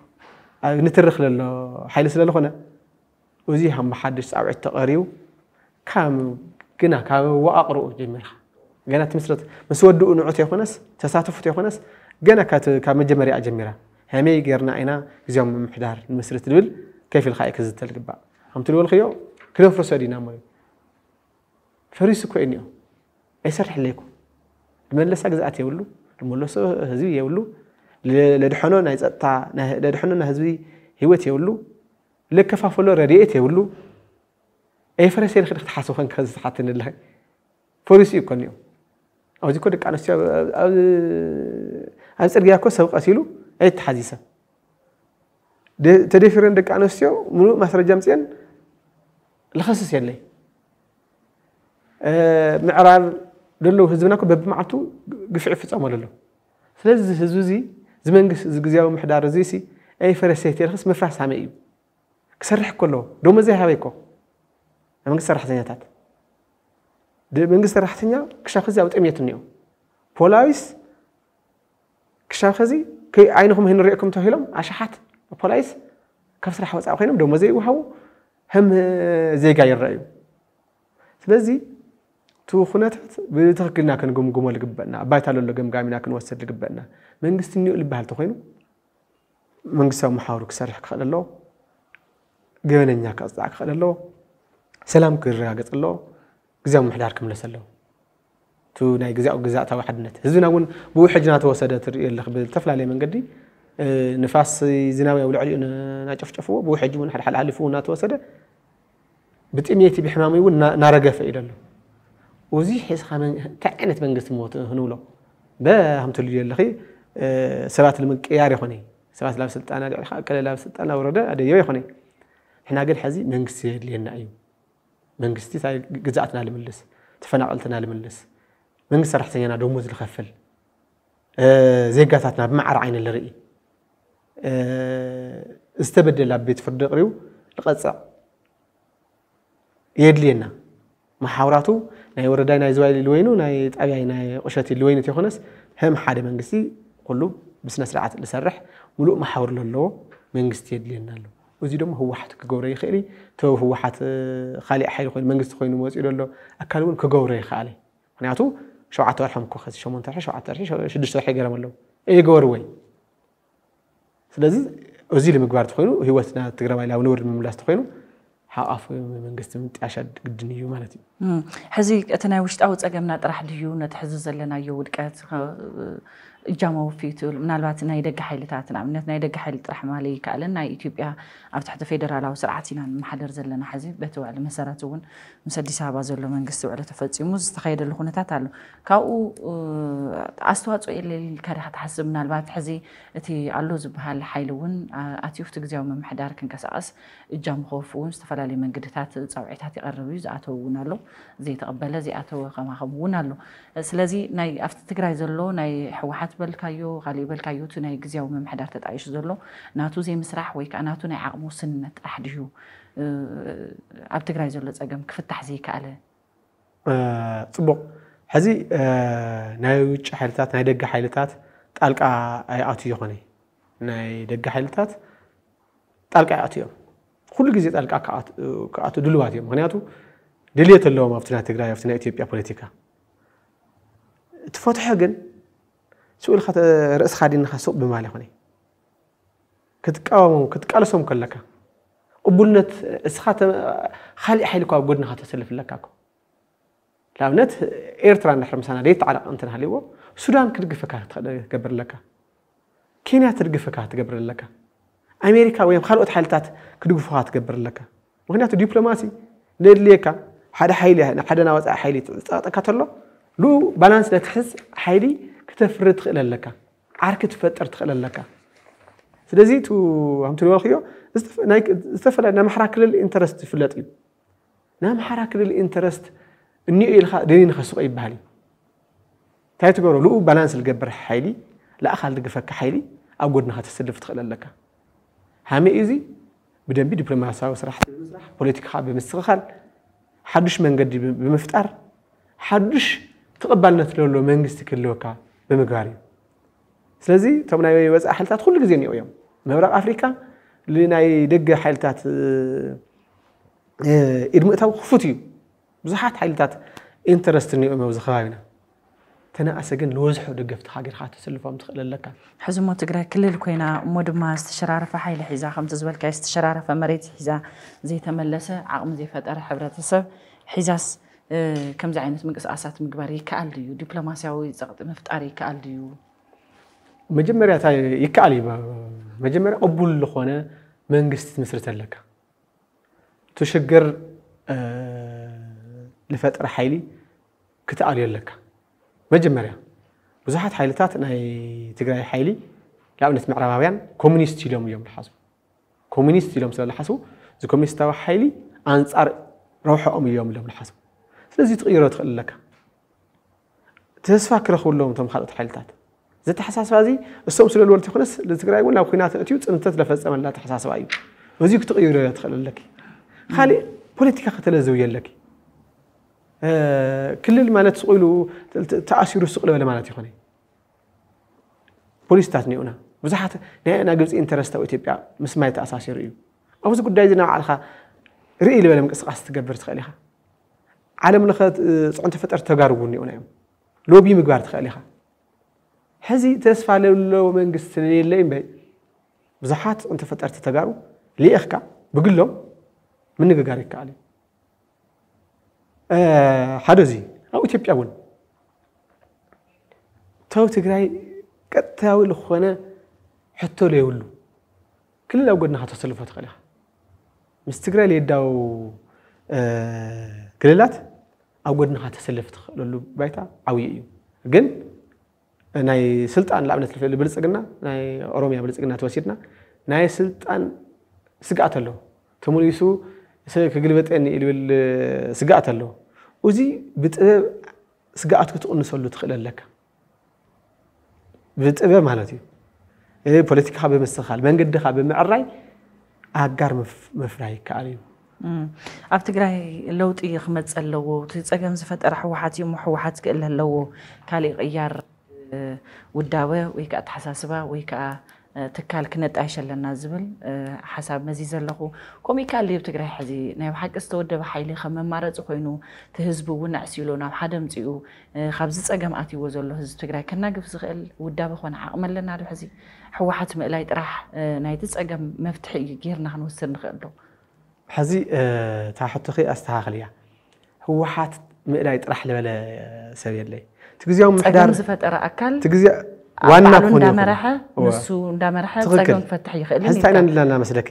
نترخ له حيل سله هنا وزيها محدش سعب التقريو كام جنا كام وأقرأ جميل جنا تمسرت مس ودو إنه عطي خنس تساتف عطي خنس جنا كات كام جمر يا جميرة همي جرنا إنا زيهم محدار مسرت دول كيف الخايك زت الجبع هم تقول الخيو كلهم فرسوا دينا ماي فريسكوا إنيو أيسر حليكو من لسه جزأت يقولوا الملوس هزوي يقولوا لدحنون نهزتا لدحنون نهزوي هوت يقولوا ዝከፋፈሎ ረድኤት የብሉ ኤፍረስ የድክድ ክትሓስቡ ኮንከ ዝተሓትንላ ፈሪሱ እዩ ኮኒኡ ኣብዚ ኮ ደቂ ኣንስትዮ ኣብ ፅርግያ ኮ ሰብ ቀሲሉ ኣይትሓዚ ሰብ ተደፊረን ደቂ ኣንስትዮ ሙሉእ ማስረጃ ምፅአን ዝኸስስ የለይ ምዕራብ ደለዉ ህዝብና ኮ በብመዓልቱ ግፍዕ ይፍፀሞ ዘሎ ስለዚ ህዝቢ እዚ እዚ መንግስቲ እዚ ግዝያዊ ምሕዳር እዚ ሲ ኣይ ፈረሰይት የልክስ ምፍራስ ሳመይ እዩ ክሰርሕ ከሎ ዶሞ ዘይሃበይኮ ናይ መንግስቲ ሰራሕተኛታት መንግስቲ ሰራሕተኛ ክሻብ ከዚ ኣብ ጥምየት እኒኦ ፖላዊስ ክሻብ ከዚ ዓይንኹም ንሪኦኩም ተባሂሎም ኣሽሓት ፖላዊስ ካብ ስራሕ ወፃኢ ኮይኖም ዶሞ ዘይወሃቡ ከም ዜጋ ይረአዩ ስለዚ እቲ ኩነታት ብትኽክልና ክንግምግሞ ዝግበአና ኣባይታ ዘሎ ገምጋሚና ክንወስድ ዝግበአና መንግስቲ እኒኦ ዝበሃል እንተኮይኑ መንግስታዊ መሓበሩ ክሰርሕ ክኽእል ኣለዎ ገበነኛ ከፅፃዕ ክኽእል ኣለዎ ሰላም ክረጋገፅ ኣለዎ ግዜዊ ምሕዳር ክምለስ ኣለዎ እቲ ናይ ግዜዊ ግዛእታዊ ሓድነት ህዝብና እውን ብውሕጅ እናተወሰደ ትርኢ ኣለክ ብዝተፈላለየ መንገዲ ንፋስ ዝናብ ኣብ ልዕሊኡ ናጨፍጨፍዎ ብውሕጅ እውን ሓድሓደ ሃሊፉ እናተወሰደ ብጥሜቲ ብሕማሚ እውን እናረገፈ እዩ ዘሎ እዚ ሒዝካ እንታይ ዓይነት መንግስቲ ክንብሎ በሃምቲ ልዩ ኣለኺ ሰባት ንምቅያር ይኮነ ሰባት ናብ ስልጣን ልዕልካ ቀለል ናብ ስልጣን ኣውረደ ኣደየበ ይኮነ حنا قل حزي منجستي اللي هنا أيوة منجستي تاع جزعتنا لملس تفنقلتنا لملس من قصر حسين أنا دوموز الخفل أه زي قاتتنا بمعر عين اللي رئي أه استبدل لبيت فردقريو القصع يدلينا محاوراتو ناي ورداي ناي زوالي الوينو ناي تأبيعي ناي قشاتي الوينو تيخونس هم حادة من قصي قلو بسنا سرعة لسرح ملوء محاور للو من قصتي يدلينا لو وزيدهم هو واحد كجوري خيري تو هو واحد خالي أحيل خوين منجز خوين وما زيد له أكلون كجوري خالي أنا عطوا شو عطوا الحم كوخس شو منتحر شو عطوا شو شدش تحي جرام لهم أي جور وين سلازي وزيد مجبار تخوينه هو تنا تجرام إلى نور من ملاس تخوينه حاف من قصة من عشاد الدنيا مالتي. هذه أتنا أوت أجمع نات راح نتحزز لنا يود كات جامو فيتو من البات نايد الجحيل تاتنا من نايد الجحيل ترح مالي كألن نايد يوبيا أفتح تفيدر على وسرعتنا محدر زلنا حزب بتوع المسارات مسدي سابا زولو منغستو على تفاتيمو استخايد اللي خونتا تالو كاو أستوات اللي الكاري حتحسب من البات حزي اتي قلو زبها الحيلوون اتيوف تقزيو من محدار كنكاس أس اجام خوفون استفالا لي من قدتات تصاوعيتات يقربو زي اتو ونالو زي تقبلا زي اتو غماخب ونالو سلازي ناي افتتقراي زولو ناي حوحات بالكايو غالي بالكايو تو ناي قزيو من محدار تتعيش ناتو زي مسرح ويك ناتو ناي عقمو سنة احديو ኣብ ትግራይ ዘሎ ፀገም ክፍታሕ ዘይከኣለ ፅቡቅ ሕዚ ናይ ውጭ ሓይልታት ናይ ደገ ሓይልታት ጣልቃ ኣይኣትዩ ይኾነ ናይ ደገ ሓይልታት ጣልቃ ይኣትዩ እዮም ኩሉ ግዜ ጣልቃ ክኣትዩ ድልዋት እዮም ምክንያቱ ድልየት ኣለዎም ኣብቲ ናይ ትግራይ ኣብቲ ናይ ኢትዮጵያ ፖለቲካ እትፈትሖ ግን ስኡልካ ርእስካ ዲንካ ሱቕ ብማል ይኾነ ክትቃወሞም ክትቃልሶም ከለካ ቅቡልነት እስኻ ካሊእ ሓይሊ እኳ ኣብ ጎድናኻ ተሰልፍለካ ኮ ንኣብነት ኤርትራ ንድሕር ምሳና ደይተዓላቕ እንተናሃልይዎ ሱዳን ክድግፈካ ክትገብርለካ ኬንያ ትድግፈካ ክትገብርለካ ኣሜሪካ ወይ ካልኦት ሓይልታት ክድግፉካ ትገብርለካ ምክንያቱ ዲፕሎማሲ ንድልየካ ሓደ ሓይሊ ናብ ሓደ ናወፃኢ ሓይሊ ዝፀቕጠካ ተሎ ልኡ ባላንስ ነትሕዝ ሓይሊ ክተፍሪ ትኽእል ኣለካ ዓርኪ ትፈጥር ትኽእል ኣለካ ስለዚ ከምቲ ንበልክዮ ዝተፈላለየ ናይ ማሕራ ክልል ኢንተረስት ይፍለጥ እዩ ናይ ማሕራ ክልል ኢንተረስት እኒኦ ኢልካ ደኒንካ ስቆ ይበሃል እዩ እንታይ ትገብሮ ልኡ ባላንስ ዝገብር ሓይሊ ላኣኻ ዝግፈካ ሓይሊ ኣብ ጎድንካ ተስልፍ ትኽእል ኣለካ ሃመይ እዚ ብደንቢ ዲፕሎማሲያዊ ስራሕቲ ብምስራሕ ፖለቲካካ ብምስትኽኻል ሓዱሽ መንገዲ ብምፍጣር ሓዱሽ ተቐባልነት ለሎ መንግስቲ ክህልወካ ብምግባር እዩ ስለዚ እቶም ናይ ወፃኢ ሓይልታት ኩሉ ግዜ እኒኦ እዮም ምብራቅ ኣፍሪካ لناي دقة حالتات إدمي آه، تاو خفوتيو بزحات حالتات إنترستني أمي وزخابينا تنا أسجن لوزح ودقة في حاجة حاتو سلفا متخلل لك حزم ما تقرأ كل الكوينة مود ما استشرارة في حيل حزا خمس زوال كاي استشرارة في مريت حزا زي تملسة عقم زي فتر حبرة تصف حزاس آه، كم زعينة من قصاصات مقباري كألديو دبلوماسيا ويزغط مفتاري كألديو መጀመርያ ይከኣል እዩ መጀመርያ ቅቡል ዝኾነ መንግስቲ ትምስርት ኣለካ እቲ ሽግር ዝፈጥረ ሓይሊ ክትኣልዮ ኣለካ መጀመርያ ብዙሓት ሓይልታት ናይ ትግራይ ሓይሊ ንኣብነት ምዕራባውያን ኮሚኒስት ኢሎም እዮም ዝሓስቡ ኮሚኒስት ኢሎም ስለ ዝሓስቡ እዚ ኮሚኒስታዊ ሓይሊ ኣንፃር ረውሐኦም እዮም ኢሎም ዝሓስቡ ስለዚ ትቕይሮ ትኽእል ኣለካ ተስፋ ክረኽብሎም እቶም ካልኦት ሓይልታት زتحساس هذه السوس للولد يخلص لتقرأي ولا كينات أتيو تنتت لفزة من لا تحساس وعيو وزيك تغير يدخل لك خالي بوليتيكا قتل زوية لك آه كل مالت سقيلو تعاشروا سقلو ولا مالت يخوني بوليس تاتني أنا بزحت أنا قلت إنترست أو تبيع مس ما يتأساسير ريو أو زقول دايز نوع على خا رئي لبلا مقصقاس تقبر تخليها على من خد عنت فترة تجاربوني أنا لو لوبي تخليها ሕዚ ተስፋ ዘለዎ መንግስቲ የለ እምበይ ብዙሓት እንተ ፈጠርቲ ተጋሩ ልኢኽካ ብግሎም ምንግጋር ይከኣል እዩ ሓደ እዚ ኣብ ኢትዮጵያ እውን እታዊ ትግራይ ቀጥታዊ ዝኾነ ሕቶ የብሉ ክልላዊ ጎድናካ ተሰልፎ ትኽእል ኢኻ ምስ ትግራይ ዘየዳው ክልላት ኣብ ጎድናካ ተሰልፍ ትኽእለሉ ባይታ ዓብዪ እዩ ግን ናይ ስልጣን ንኣብነት ብልፅግና ናይ ኦሮምያ ብልፅግና ተወሲድና ናይ ስልጣን ስጋኣት ኣለዎ ተመሊሱ ክግልበጠኒ እዩ ዝብል ስጋኣት ኣለዎ እዚ ብጥበብ ስጋኣት ክትቕንሰሉ ትኽእል ኣለካ ብጥበብ ማለት እዩ ፖለቲካካ ብምስትኻል መንገድካ ብምዕራይ ኣጋር ምፍራይ ይከኣል እዩ ኣብ ትግራይ ለውጢ ክመፅእ ኣለዎ እቲ ፀገም ዝፈጠረ ሕወሓት እዩ ሞ ሕወሓት ክእል ኣለዎ ካሊእ ቅያር ودابه ويكا تحساسبه ويكا تكال كنت عايشه للنازبل حساب مزيز لهو كوميكا اللي بتقراي حزي نايب حق استود بحيلي خم مارز خوينو تهزبو ونعسيلو نا حدا مزيو خبزت اجماتي وزلو هز بتقراي كنا قفز غل ودابه خونا عمل لنا حزي حوا حت مقلاي راح نايتس اجم مفتح غيرنا نوصل نغلو حزي تحط خي استحاخليا هو حات مقلاي راح لبلا سوير ليه ትግዚያዊ ምሕዳር ዝፈጠረ ኣካል ትግዚያ ዋና ክኾን እንዳመርሐ ንሱ እንዳመርሐ ፀገም ክፈትሕ ይኽእል ሕዚ እንታይ ኢና ንለና መስለኪ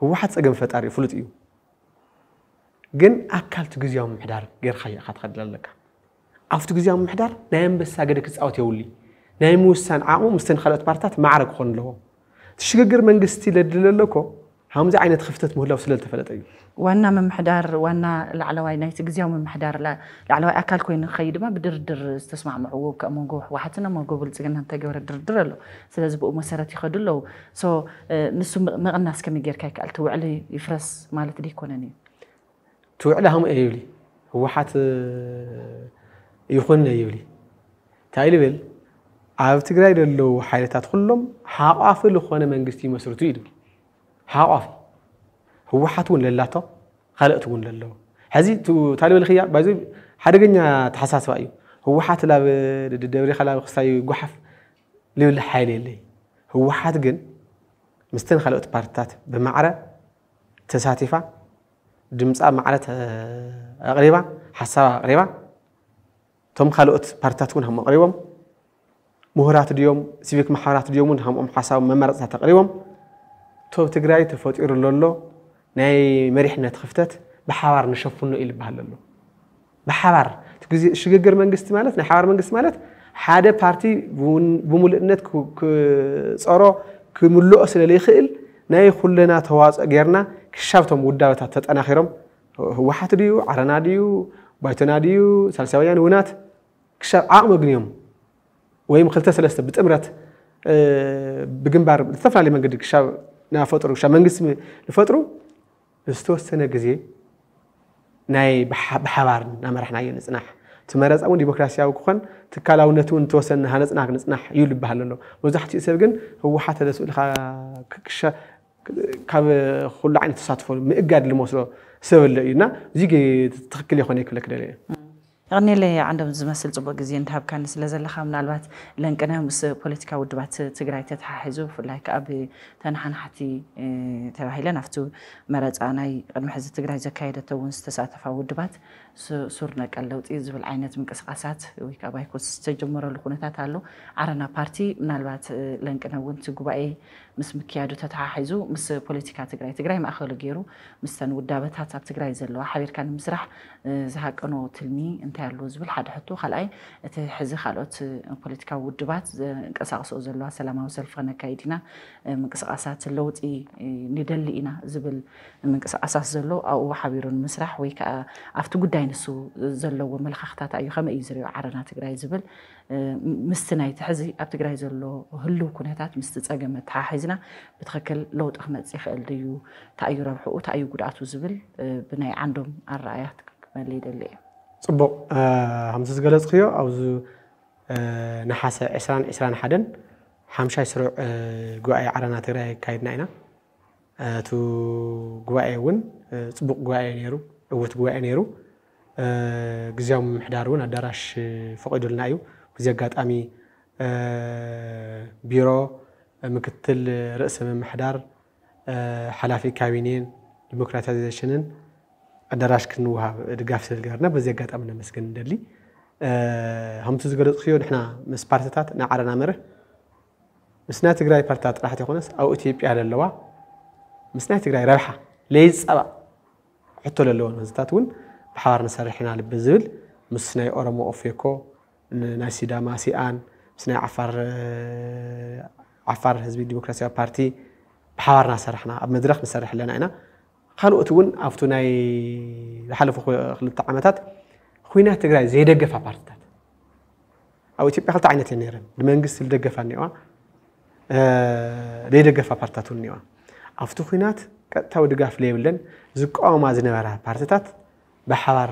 ህወሓት ፀገም ፈጣሪ እዩ ፍሉጥ እዩ ግን ኣካል እቲ ግዜያዊ ምሕዳር ጌርካ ኢኻ ትኸድል ኣለካ ኣብቲ ግዜያዊ ምሕዳር ናይ ኣንበሳ ገደ ክፃወት የውሊ ናይ ምውሳን ዓቕሙ ምስተን ካልኦት ፓርትታት ማዕረ ክኾን ኣለዎ እቲ ሽግግር መንግስቲ ለድል ኣለኮ ከምዚ ዓይነት ክፍተት ምህላው ስለዝተፈለጠ እዩ ዋና ምምሕዳር ዋና ላዕለዋይ ናይቲ ግዜያዊ ምምሕዳር ላዕለዋይ ኣካል ኮይኑ ክኸይድ ድማ ብድርድር ዝተስማዕምዕዎ ካብ መንጎ ሕወሓትን ኣብ መንጎ ብልፅግና ተገብረ ድርድር ኣሎ ስለዚ ብኡ መሰረት ይኸዱ ኣለው ንሱ ምቕናስ ከመይ ጌርካ ይከኣል ትውዕሊ ይፍረስ ማለት ድ ይኮነን እዩ ትውዕሊ ከምኡ እየ ይብሊ ህወሓት ይኹን ይብሊ እንታይ ልብል ኣብ ትግራይ ዘለዉ ሓይለታት ኩሎም ሓቋፊ ዝኾነ መንግስቲ ይመስርቱ እዩ ድብል ሓቋፊ ህወሓት እውን ለላቶ ካልኦት እውን ዘለዎ ሕዚ ታሊ በልክያ ባይዞ ሓደገኛ ተሓሳስባ እዩ ህወሓት ላብ ደብሪኻ ላብ ክሳይ ጓሓፍ ልብል ሓይሊ የለይ ህወሓት ግን ምስተን ካልኦት ፓርቲታት ብማዕረ ተሳቲፋ ድምፃ ማዕረ ኣቕሪባ ሓሳብ ኣቕሪባ እቶም ካልኦት ፓርቲታት እውን ከምኡ ኣቕሪቦም ምሁራት ድዮም ሲቪክ ማሕበራት ድዮም እውን ከምኦም ሓሳብ መመረፅታት ኣቕሪቦም ቶብ ትግራይ ተፈጢሩሉ ኣሎ ናይ መሪሕነት ክፍተት ብሓባር ንሸፍኖ ኢሉ ይበሃል ኣሎ ብሓባር ሽግግር መንግስቲ ማለት ናይ ሓባር መንግስቲ ማለት ሓደ ፓርቲ ብምሉእነት ክፀሮ ክምልኦ ስለለይኽእል ናይ ኩለና ተዋፅኦ ጌርና ክሻብቶም ውዳበታት ተጠናኺሮም ህወሓት ድዩ ዓረና ድዩ ባይቶና ድዩ ሳልሳይ ወያነ ውናት ክሻብ ዓቕሚ ግንዮም ወይም ክልተ ሰለስተ ብጥምረት ብግንባር ዝተፈላለዩ መንገዲ ክሻብ ናፈጥሩ መንግስቲ ንፈጥሩ ዝተወሰነ ግዜ ናይ ብሓባር ናመራሕናዮ ንፅናሕ ትመረፃ እውን ዲሞክራሲያዊ ክኾን ትካላውነት እውን ተወሰነ ሃነፅና ክንፅናሕ እዩ ዝበሃል ኣሎ መብዛሕትኡ ሰብ ግን ህወሓት ተደስኡልካ ካብ ኩሉ ዓይነት ተሳትፎ ምእጋድ ዝመስሎ ሰብ ኣሎ እዩ እና እዚ ትክክል የኮነ ይክብለክ ደልየ غنيلي عندهم زمسل صبغ جزين تهاب كان سلا زلا خامنا البات لأن كنا مس بوليتيكا ودبات تجري تتححزو فلايك أبي تنحن حتي تبهيلا نفتو مرات أنا قد محز تجري زكايدة تونس تسعة فودبات ሱር ነቀል ለውጢ ዝብል ዓይነት ምንቅስቃሳት ወይ ከዓ ባይኮት ዝተጀመረሉ ኩነታት ኣሎ ዓረና ፓርቲ ምናልባት ለንቅነ እውን ጉባኤ ምስ ምክያዱ ተተሓሒዙ ምስ ፖለቲካ ትግራይ ትግራይ ማእኸሉ ገይሩ ምስተን ውዳበታት ኣብ ትግራይ ዘለዋ ሓቢርካ ንምስራሕ ዝሃቀኖ ትልሚ እንታይ ኣለዎ ዝብል ሓደ ሕቶ ካልኣይ እቲ ሕዚ ካልኦት ፖለቲካዊ ውድባት እንቀሳቅስኦ ዘለዋ ሰላማዊ ሰልፊ ክነካይድ ኢና ምንቅስቃሳት ለውጢ ንደሊ ኢና ዝብል ምንቅስቃሳት ዘሎ ኣብኡ ሓቢሩ ንምስራሕ ወይ ከዓ ኣብቲ ጉዳይ ትግራይ ንሱ ዘለዎ መለኻኽታት እዩ ከመይ እዩ ዝሪኦ ዓረና ትግራይ ዝብል ምስቲ ናይቲ ሕዚ ኣብ ትግራይ ዘሎ ህልው ኩነታት ምስቲ ፀገም መተሓሒዝና ብትክክል ለውጢ ክመፅእ ይኽእል ድዩ እንታይ እዩ ረብሕኡ እንታይ እዩ ጉድኣቱ ዝብል ብናይ ዓንዶም ኣረኣያት ክመለ ይደሊ እዩ ፅቡቅ ከምዚ ዝገለፅክዮ ኣብዚ ነሓሰ 221 ሓምሻይ ስሩዕ ጉባኤ ዓረና ትግራይ ካይድና ኢና እቲ ጉባኤ እውን ፅቡቅ ጉባኤ ነይሩ ዕውት ጉባኤ ነይሩ جزيام محدار ون أدارش فقيد النايو وزيجات أمي بيرو مكتل رئيس محدار حلافي كابينين ديمقراطيزيشنن أدارش كنوها دقاف سلقرنا بزيجات أمنا مسكن دلي هم تزقرد خيو نحنا مس بارتات نعرنا مره مس ناتقراي بارتات راح تخونس أو أتيبي على اللواء مس ناتقراي رابحة ليز أبا حتى للون هزتات ون ብሓባር ንሰርሕና ልቢ ዝብል ምስ ናይ ኦሮሞ ኦፌኮ ናይ ሲዳማ ሲኣን ምስ ናይ ዓፋር ህዝቢ ዲሞክራሲያዊ ፓርቲ ብሓባርና ሰርሕና ኣብ መድረክ ንሰርሕ ኣለና ኢና ካልኦት እውን ኣብቲ ናይ ዝሓለፉ ክልተ ዓመታት ኩናት ትግራይ ዘይደገፋ ፓርቲታት ኣብ ኢትዮጵያ ክልተ ዓይነት እየ ነይረን ብመንግስቲ ዝደገፋ እኒዋ ዘይደገፋ ፓርቲታት እውን እኒዋ ኣብቲ ኩናት ቀጥታዊ ድጋፍ ለየብለን ዝቃወማ ዝነበራ ፓርቲታት ብሓባር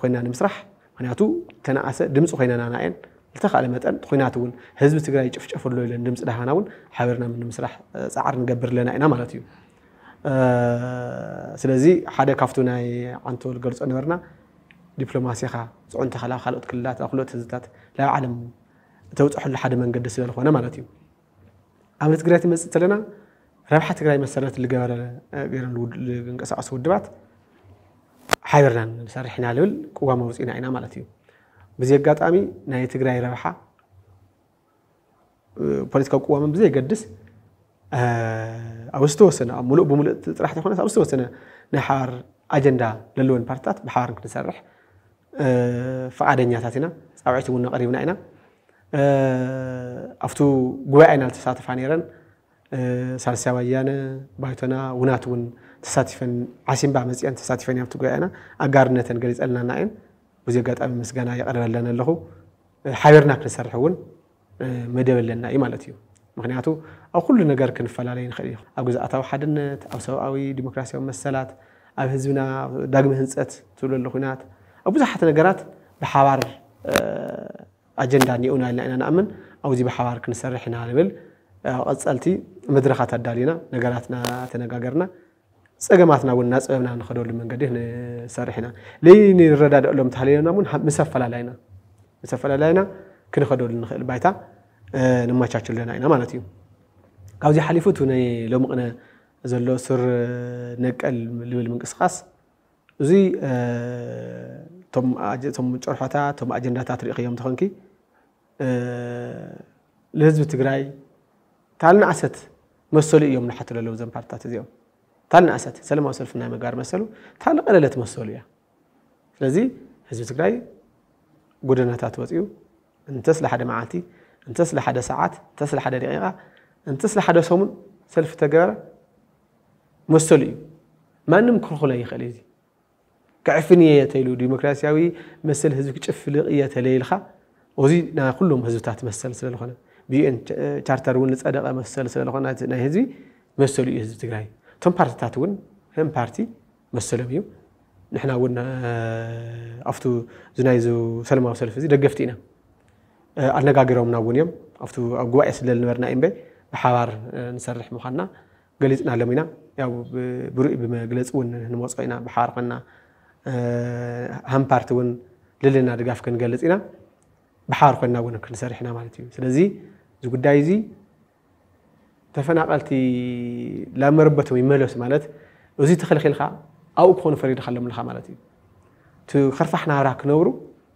ኮይና ንምስራሕ ምክንያቱ ተነኣሰ ድምፂ ኮይነና ናየን ዝተካለ መጠን ኩናት እውን ህዝቢ ትግራይ ጭፍጨፈሉ ኢለን ድምፂ ዳሃና እውን ሓቢርና ንምስራሕ ፃዕር ንገብር ኣለና ኢና ማለት እዩ ስለዚ ሓደ ካብቲ ናይ ዓንተወል ገልፆ ነበርና ዲፕሎማሲኻ ፅዑንትኻ ካብ ካልኦት ክልላት ኣብ ካልኦት ህዝብታት ናብ ዓለም ተብፅሐሉ ሓደ መንገዲ ስለ ዝኾነ ማለት እዩ ኣብ ትግራይ ትመፅእ እንተለና ረብሓ ትግራይ መሰረት ዝገበረ ገይሮም ዝንቀሳቀሱ ውድባት ሓቢርና ንሰርሕ ኢና ልብል ቅዋም ኣውፅኢና ኢና ማለት እዩ በዚ ኣጋጣሚ ናይ ትግራይ ረብሓ ፖለቲካዊ ቅዋምን ብዘየገድስ ኣብ ዝተወሰነ ኣብ ሙሉእ ብሙሉእ ጥራሕ ዘይኮነ ኣብ ዝተወሰነ ናይ ሓባር ኣጀንዳ ዘለዎን ፓርቲታት ብሓባር ክንሰርሕ ፈቃደኛታት ኢና ፃውዒት እውን ነቐሪብና ኢና ኣብቲ ጉባኤ ኢና ዝተሳተፋ ነረን ሳልሳይ ወያነ ባይቶና ውናት እውን ተሳቲፈን ዓሲምባ መፅአን ተሳቲፈን እያም ትጉያኤና ኣጋርነተን ገሊፀልናና እየን በዚ ኣጋጣሚ ምስጋና የቕርበለን ኣለኹ ሓቢርና ክንሰርሕ እውን መደብ ኣለና እዩ ማለት እዩ ምክንያቱ ኣብ ኩሉ ነገር ክንፈላለዩ ንኽእል እዩ ኣብ ግዛኣታዊ ሓድነት ኣብ ሰብኣዊ ዲሞክራሲያዊ መሰላት ኣብ ህዝብና ዳግሚ ህንፀት ትብሉ ኣሎ ኩናት ኣብ ብዙሓት ነገራት ብሓባር ኣጀንዳ እኒኡና ኢልና ኢና ንኣምን ኣብዚ ብሓባር ክንሰርሕ ኢና ንብል ኣብ ቀፀልቲ መድረኻት ኣዳሊና ነገራትና ተነጋገርና سجماتنا والناس أبنا نخدول من قديهن سارحنا لين الرداد قلهم تحليلنا من مسافلا لينا مسافلا لينا كن خدول نخل بيتا نما تشكل لنا إنا ما نتيو قاوزي حليفو توني لو مقنا زلو سر نقل لبل من قصقص زي اه تم أج تم شرحتا تم أجندة تطريق يوم تخنكي اه لازم تقرأي تعال نعست مسؤولي يوم نحط له لوزن بارتات اليوم ታልንኣሰት ሰለማዊ ሰልፊ ናይ ምግባር መሰሉ ታልቀለለት መሰሉ እያ ስለዚ ህዝቢ ትግራይ ጎደናታት ወፂኡ እንተስ ለሓደ መዓልቲ እንተስ ለሓደ ሰዓት እንተስ ለሓደ ደቂቃ እንተስ ለሓደ ሰሙን ሰልፊ ተገበረ መሰሉ እዩ ማንም ክርክሎ ይኽእል እዩ ክዕፍን እየ ተይሉ ዲሞክራሲያዊ መሰል ህዝቢ ክጭፍልቕ እየ ተለይልካ እዚ ናይ ኩሎም ህዝብታት መሰል ስለ ዝኾነ ብዩኤን ቻርተር እውን ዝፀደቐ መሰል ስለ ዝኾነ ናይ ህዝቢ መሰሉ እዩ ህዝቢ ትግራይ እቶም ፓርቲታት እውን ከም ፓርቲ መሰሎም እዩ ንሕና እውን ኣብቲ እዚ ናይ ሰለማዊ ሰልፊ እዚ ደገፍቲ ኢና ኣነጋጊሮምና እውን እዮም ኣብቲ ኣብ ጉባኤ ስለ ዝነበርና እዩ እምበ ብሓባር ንሰርሕ ምዃንና ገሊፅና ኣሎም ኢና ያው ብሩእ ብመግለፂ እውን ንመፆ ኢና ብሓባር ኮይና ሃም ፓርቲ እውን ልልና ድጋፍ ክንገልፅ ኢና ብሓባር ኮይና እውን ክንሰርሕ ኢና ማለት እዩ ስለዚ እዚ ጉዳይ እዚ ተፈናቀልቲ ናብ መረበቶም ይመለሱ ማለት እዚ ተኸልኺልካ ኣብኡ ክኾኑ ፈሪድካ ኣለምልካ ማለት እዩ እቲ ከርፋሕ ናብራ ክነብሩ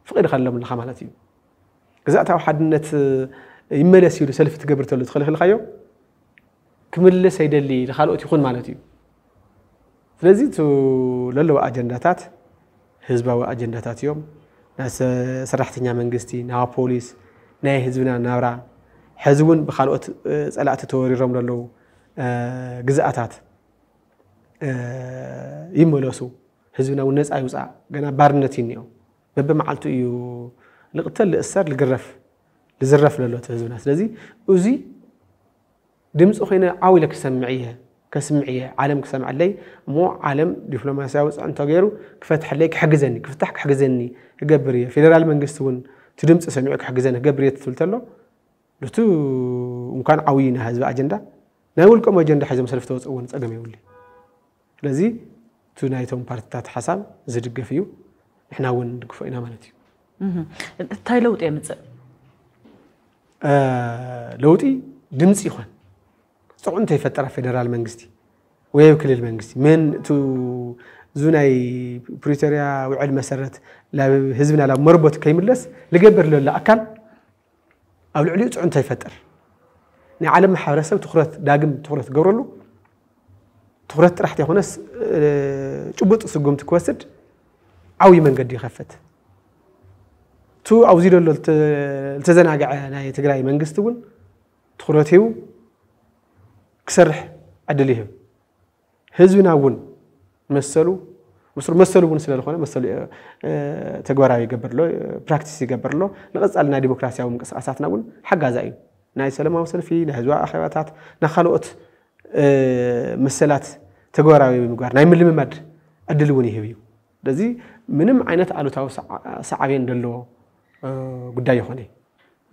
ፍቂድካ ኣለምልካ ማለት እዩ ግዛእታዊ ሓድነት ይመለስ ኢሉ ሰልፊ ትገብር ተሎ ትኸልኽልካዮ ክምልስ ኣይደሊ ንካልኦት ይኹን ማለት እዩ ስለዚ ዘለዎ ኣጀንዳታት ህዝባዊ ኣጀንዳታት እዮም ናይ ሰራሕተኛ መንግስቲ ናብ ፖሊስ ናይ ህዝብና ናብራ حزب ون بخالوت سألات توري رملو جزأتات يملوسو حزبنا والناس أيوزع جنا بارنتين يوم بب معلتو يو نقتل السر الجرف لزرف للوت حزبنا لذي أزي دمس أخينا عاوي لك سمعيها كسمعيها عالم كسمع لي مو عالم دبلوماسي أوس أنت غيره كفتح ليك حجزني كفتحك حجزني جبرية فيدرال من جستون تدمس سمعك حجزني جبرية تقول تلو ነቲ እንኳን ዓብዪ ናይ ህዝቢ ኣጀንዳ ናይ ውልቀም ኣጀንዳ ሒዞም ሰልፊ ተወፅእዎን ፀገም የብሉ ስለዚ እቲ ናይቶም ፓርቲታት ሓሳብ ዝድገፍ እዩ ንሕና እውን ንድግፎ ኢና ማለት እዩ እንታይ ለውጢ የምፅእ ለውጢ ድምፂ ይኮን ፅዑ እንተይፈጠረ ፌደራል መንግስቲ ወይ ክልል መንግስቲ ምን እቲ እዚ ናይ ፕሪቶርያ ውዕል መሰረት ናብ ህዝብና ናብ መርቦት ከይምለስ ዝገብር ዘሎ ኣካል ኣብ ልዕሊኡ ፅዑን እንተይፈጥር ናይ ዓለም ማሕበረሰብ ትኩረት ዳግም ትኩረት ዝገብረሉ ትኩረት ጥራሕ ተይኮነስ ጭቡጥ ስጉምቲ ክወስድ ዓብዪ መንገዲ ይኸፍት እቲ ኣብዚ ደሎ ዝተዘናግዐ ናይ ትግራይ መንግስቲ እውን ትኩረት ሂቡ ክሰርሕ ዕድል ይህብ ህዝብና እውን መሰሉ መሰሉ እውን ስለዝኾነ መሰሉ ተግባራዊ ይገብርሎ ፕራክቲስ ይገብርሎ ንቐፃሊ ናይ ዲሞክራሲያዊ ምንቅስቃሳትና እውን ሓጋዛ እዩ ናይ ሰለማዊ ሰልፊ ናይ ህዝቢ ኣኼባታት ናይ ካልኦት መሰላት ተግባራዊ ምግባር ናይ ምልምማድ ዕድል እውን ይህብ እዩ ስለዚ ምንም ዓይነት ኣሉታዊ ሰዓብየን ዘለዎ ጉዳይ ይኾነ እዩ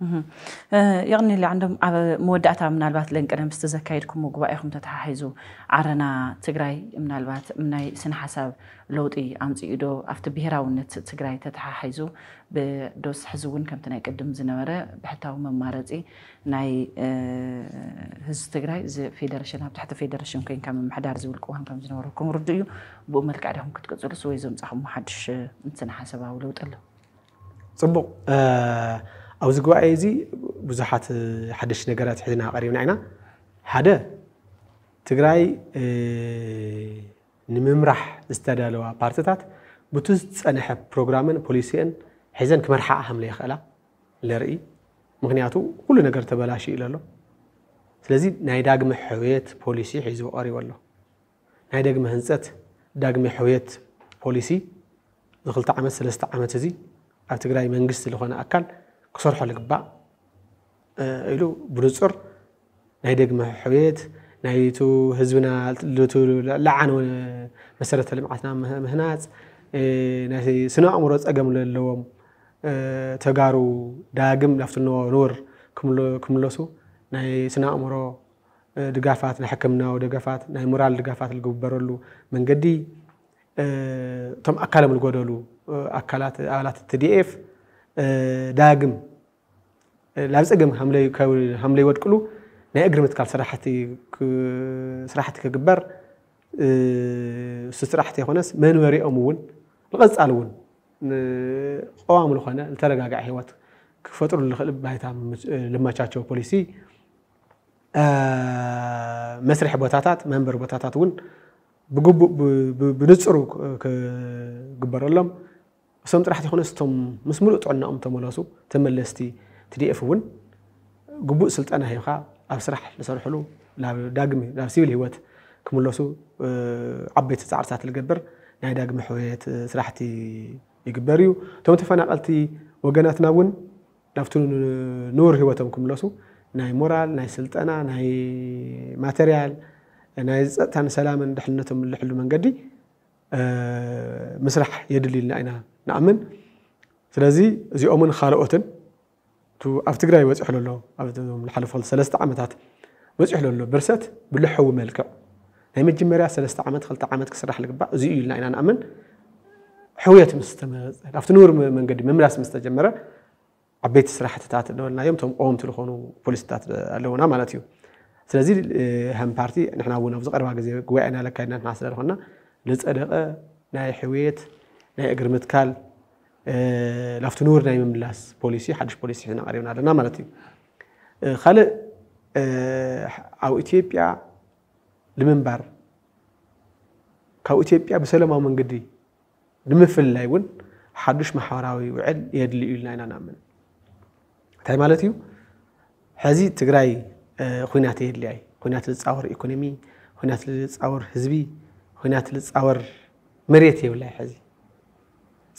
اه، يعني اللي عندهم مودعتها من البات لين كنا مستزكايد كم وجواءهم تتحيزوا عرنا تجري من البات من اي سن حسب لوطي أنت يدو أفت بهرا ونت تجري تتحيزوا بدوس حزون كم تنا يقدم زنورة بحتاو من مارزي ناي هز تجري ز فيدرشن في فيدرشن كين كم محدار زولك وهم كم زنورة كم رديو بوملك عدهم كتقتلوا سويزم صحهم محدش انت حسبها ولوط له صبوا آه ኣብዚ ጉባኤ እዚ ብዙሓት ሓደሽቲ ነገራት ሒዝና ቀሪብና ኢና ሓደ ትግራይ ንምምራሕ ዝተዳለዋ ፓርቲታት ብቲ ዝፀንሐ ፕሮግራምን ፖሊሲን ሒዘን ክመርሓ ከምለ ይኽእላ ንርኢ ምክንያቱ ኩሉ ነገር ተበላሽ ኢሉ ኣሎ ስለዚ ናይ ዳግሚ ሕውየት ፖሊሲ ሒዙ ቀሪቡ ኣሎ ናይ ደግሚ ህንፀት ዳግሚ ሕውየት ፖሊሲ ንክልተ ዓመት ሰለስተ ዓመት እዚ ኣብ ትግራይ መንግስቲ ዝኮነ ኣካል ክሰርሖ ዝግባእ ኢሉ ብንፁር ናይ ደግመ ሕቤት ናይቱ ህዝብና ለዓነ መሰረተ ልምዓትና ምህናፅ ናይ ስነ ኣእምሮ ፀገም ዘለዎም ተጋሩ ዳግም ናብቲ ንውር ክምለሱ ናይ ስነ ኣእምሮ ድጋፋት ናይ ሕክምናዊ ድጋፋት ናይ ሞራል ድጋፋት ዝግበረሉ መንገዲ እቶም ኣካሎም ዝጎደሉ ኣካላት ኣባላት ዲኤፍ ዳግም ናብ ፀገም ሃምለ ይወድቅሉ ናይ እግሪ ምትካል ስራሕቲ ክግበር እሱ ጥራሕቲ ይኮነስ መንበሪኦም እውን ንቐፃል እውን ቀዋም ዝኾነ ዝተረጋጋዕ ሂወት ክፈጥሩ ዝኽእል ባይታ ልመቻቸው ፖሊሲ መስርሕ ቦታታት መንበሪ ቦታታት እውን ብግቡእ ብንፅሩ ክግበረሎም እሶም ጥራሕቲ ይኮነስ እቶም ምስ ሙሉእ ጥዕናኦም ተመለሱ ተመለስቲ ትዲኤፍ እውን ግቡእ ስልጠና ሂብካ ኣብ ስራሕ ዝሰርሕሉ ዳግሚ ናብ ሲቪል ሂወት ክምለሱ ዓበይቲ ፃዕርታት ዝገብር ናይ ዳግሚ ሕውየት ስራሕቲ ይግበር እዩ እቶም ተፈናቀልቲ ወገናትና እውን ናብቲ ንቡር ሂወቶም ክምለሱ ናይ ሞራል ናይ ስልጠና ናይ ማተርያል ናይ ፀጥታን ሰላምን ድሕንነቶም ዝልሕሉ መንገዲ ምስራሕ የድልይልና ኢና ንኣምን ስለዚ እዚኦምን ካልኦትን ኣብ ትግራይ በፂሑ ሎ ኣብ ሰለስተ ዓመታት በፂሑ ሎ ብርሰት ብልሕዊ መልክዕ ናይ መጀመርያ ሰለስተ ዓመት ክልተ ዓመት ክስራሕ ዝግባእ እዚ እዩ ኢልና ኢና ንኣምን ሕውየት ምስተመፀ ኣብቲ ንብር መንገዲ ምምላስ ምስ ተጀመረ ዓበይቲ ስራሕትታት ንበልናዮም ቶም ቆወምቲ ዝኾኑ ፖሊስታት ኣለውና ማለት እዩ ስለዚ ሃም ፓርቲ ንሕና እውን ኣብዚ ቀረባ ግዜ ጉባኤና ለካይድና ንሕና ስለዝኾና ዝፀደቐ ናይ ሕውየት ናይ እግሪ ምትካል ናብቲ ንቡር ናይ ምምላስ ፖሊሲ ሓዱሽ ፖሊሲ ሒዝና ቀሪብና ኣለና ማለት እዩ ካልእ ኣብ ኢትዮጵያ ንምንባር ካብ ኢትዮጵያ ብሰላማዊ መንገዲ ንምፍላይ እውን ሓዱሽ ማሕበራዊ ውዕል የድሊ እዩ ኢልና ኢና ንኣምን እንታይ ማለት እዩ ሕዚ ትግራይ ኩናት የድልያ እዩ ኩናት ዝፃወር ኢኮኖሚ ኩናት ዝፃወር ህዝቢ ኩናት ዝፃወር መሬት የብላይ ሕዚ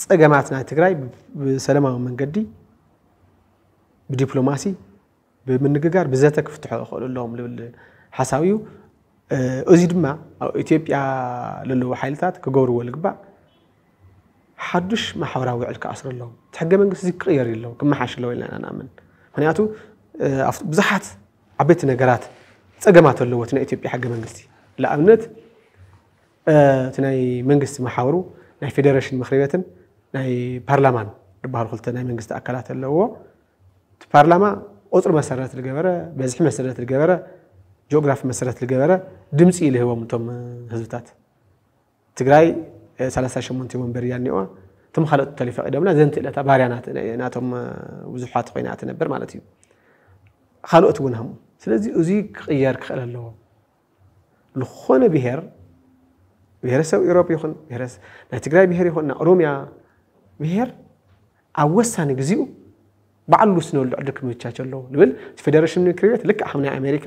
ፀገማት ናይ ትግራይ ብሰለማዊ መንገዲ ብዲፕሎማሲ ብምንግጋር ብዘተ ክፍትሖ ይኽእሉ ኣለዎም ልብል ሓሳብ እዩ እዚ ድማ ኣብ ኢትዮጵያ ዘለዎ ሓይልታት ክገብርዎ ዝግባእ ሓዱሽ ማሕበራዊ ውዕል ክኣስሩ ኣለዎም እቲ ሕገ መንግስቲ እዚ ክቅየር ኣለዎ ክመሓሽ ኣለዎ ኢልና ንኣምን ምክንያቱ ብዙሓት ዓበይቲ ነገራት ፀገማት ኣለዎ እቲ ናይ ኢትዮጵያ ሕገ መንግስቲ ንኣብነት እቲ ናይ መንግስቲ መሓበሩ ናይ ፌደሬሽን ምክሪ ቤትን ናይ ፓርላማን ዝበሃሉ ክልተ ናይ መንግስቲ ኣካላት ኣለዎ እቲ ፓርላማ ቁፅሪ መሰረት ዝገበረ በዝሒ መሰረት ዝገበረ ጂኦግራፊ መሰረት ዝገበረ ድምፂ ይልህቦም እቶም ህዝብታት ትግራይ 38 ወንበር እያ እኒዋ እቶም ካልኦት ተሊፈቂዶምና ዘንቲ ዕለታ ባህርያ ናቶም ብዙሓት ኮይና ትነብር ማለት እዩ ካልኦት እውን ከምኡ ስለዚ እዚ ክቅየር ክኽእል ኣለዎ ዝኾነ ብሄር ብሄረሰብ ኢሮብ ይኹን ናይ ትግራይ ብሄር ይኹን ናይ ኦሮምያ ብሄር ኣብ ወሳኒ ግዜኡ ባዕሉ ዝወስነሉ ዕድል ክምቻቸ ኣለዎ ንብል ፌደሬሽን ምክር ቤት ልክዕ ከም ናይ ኣሜሪካ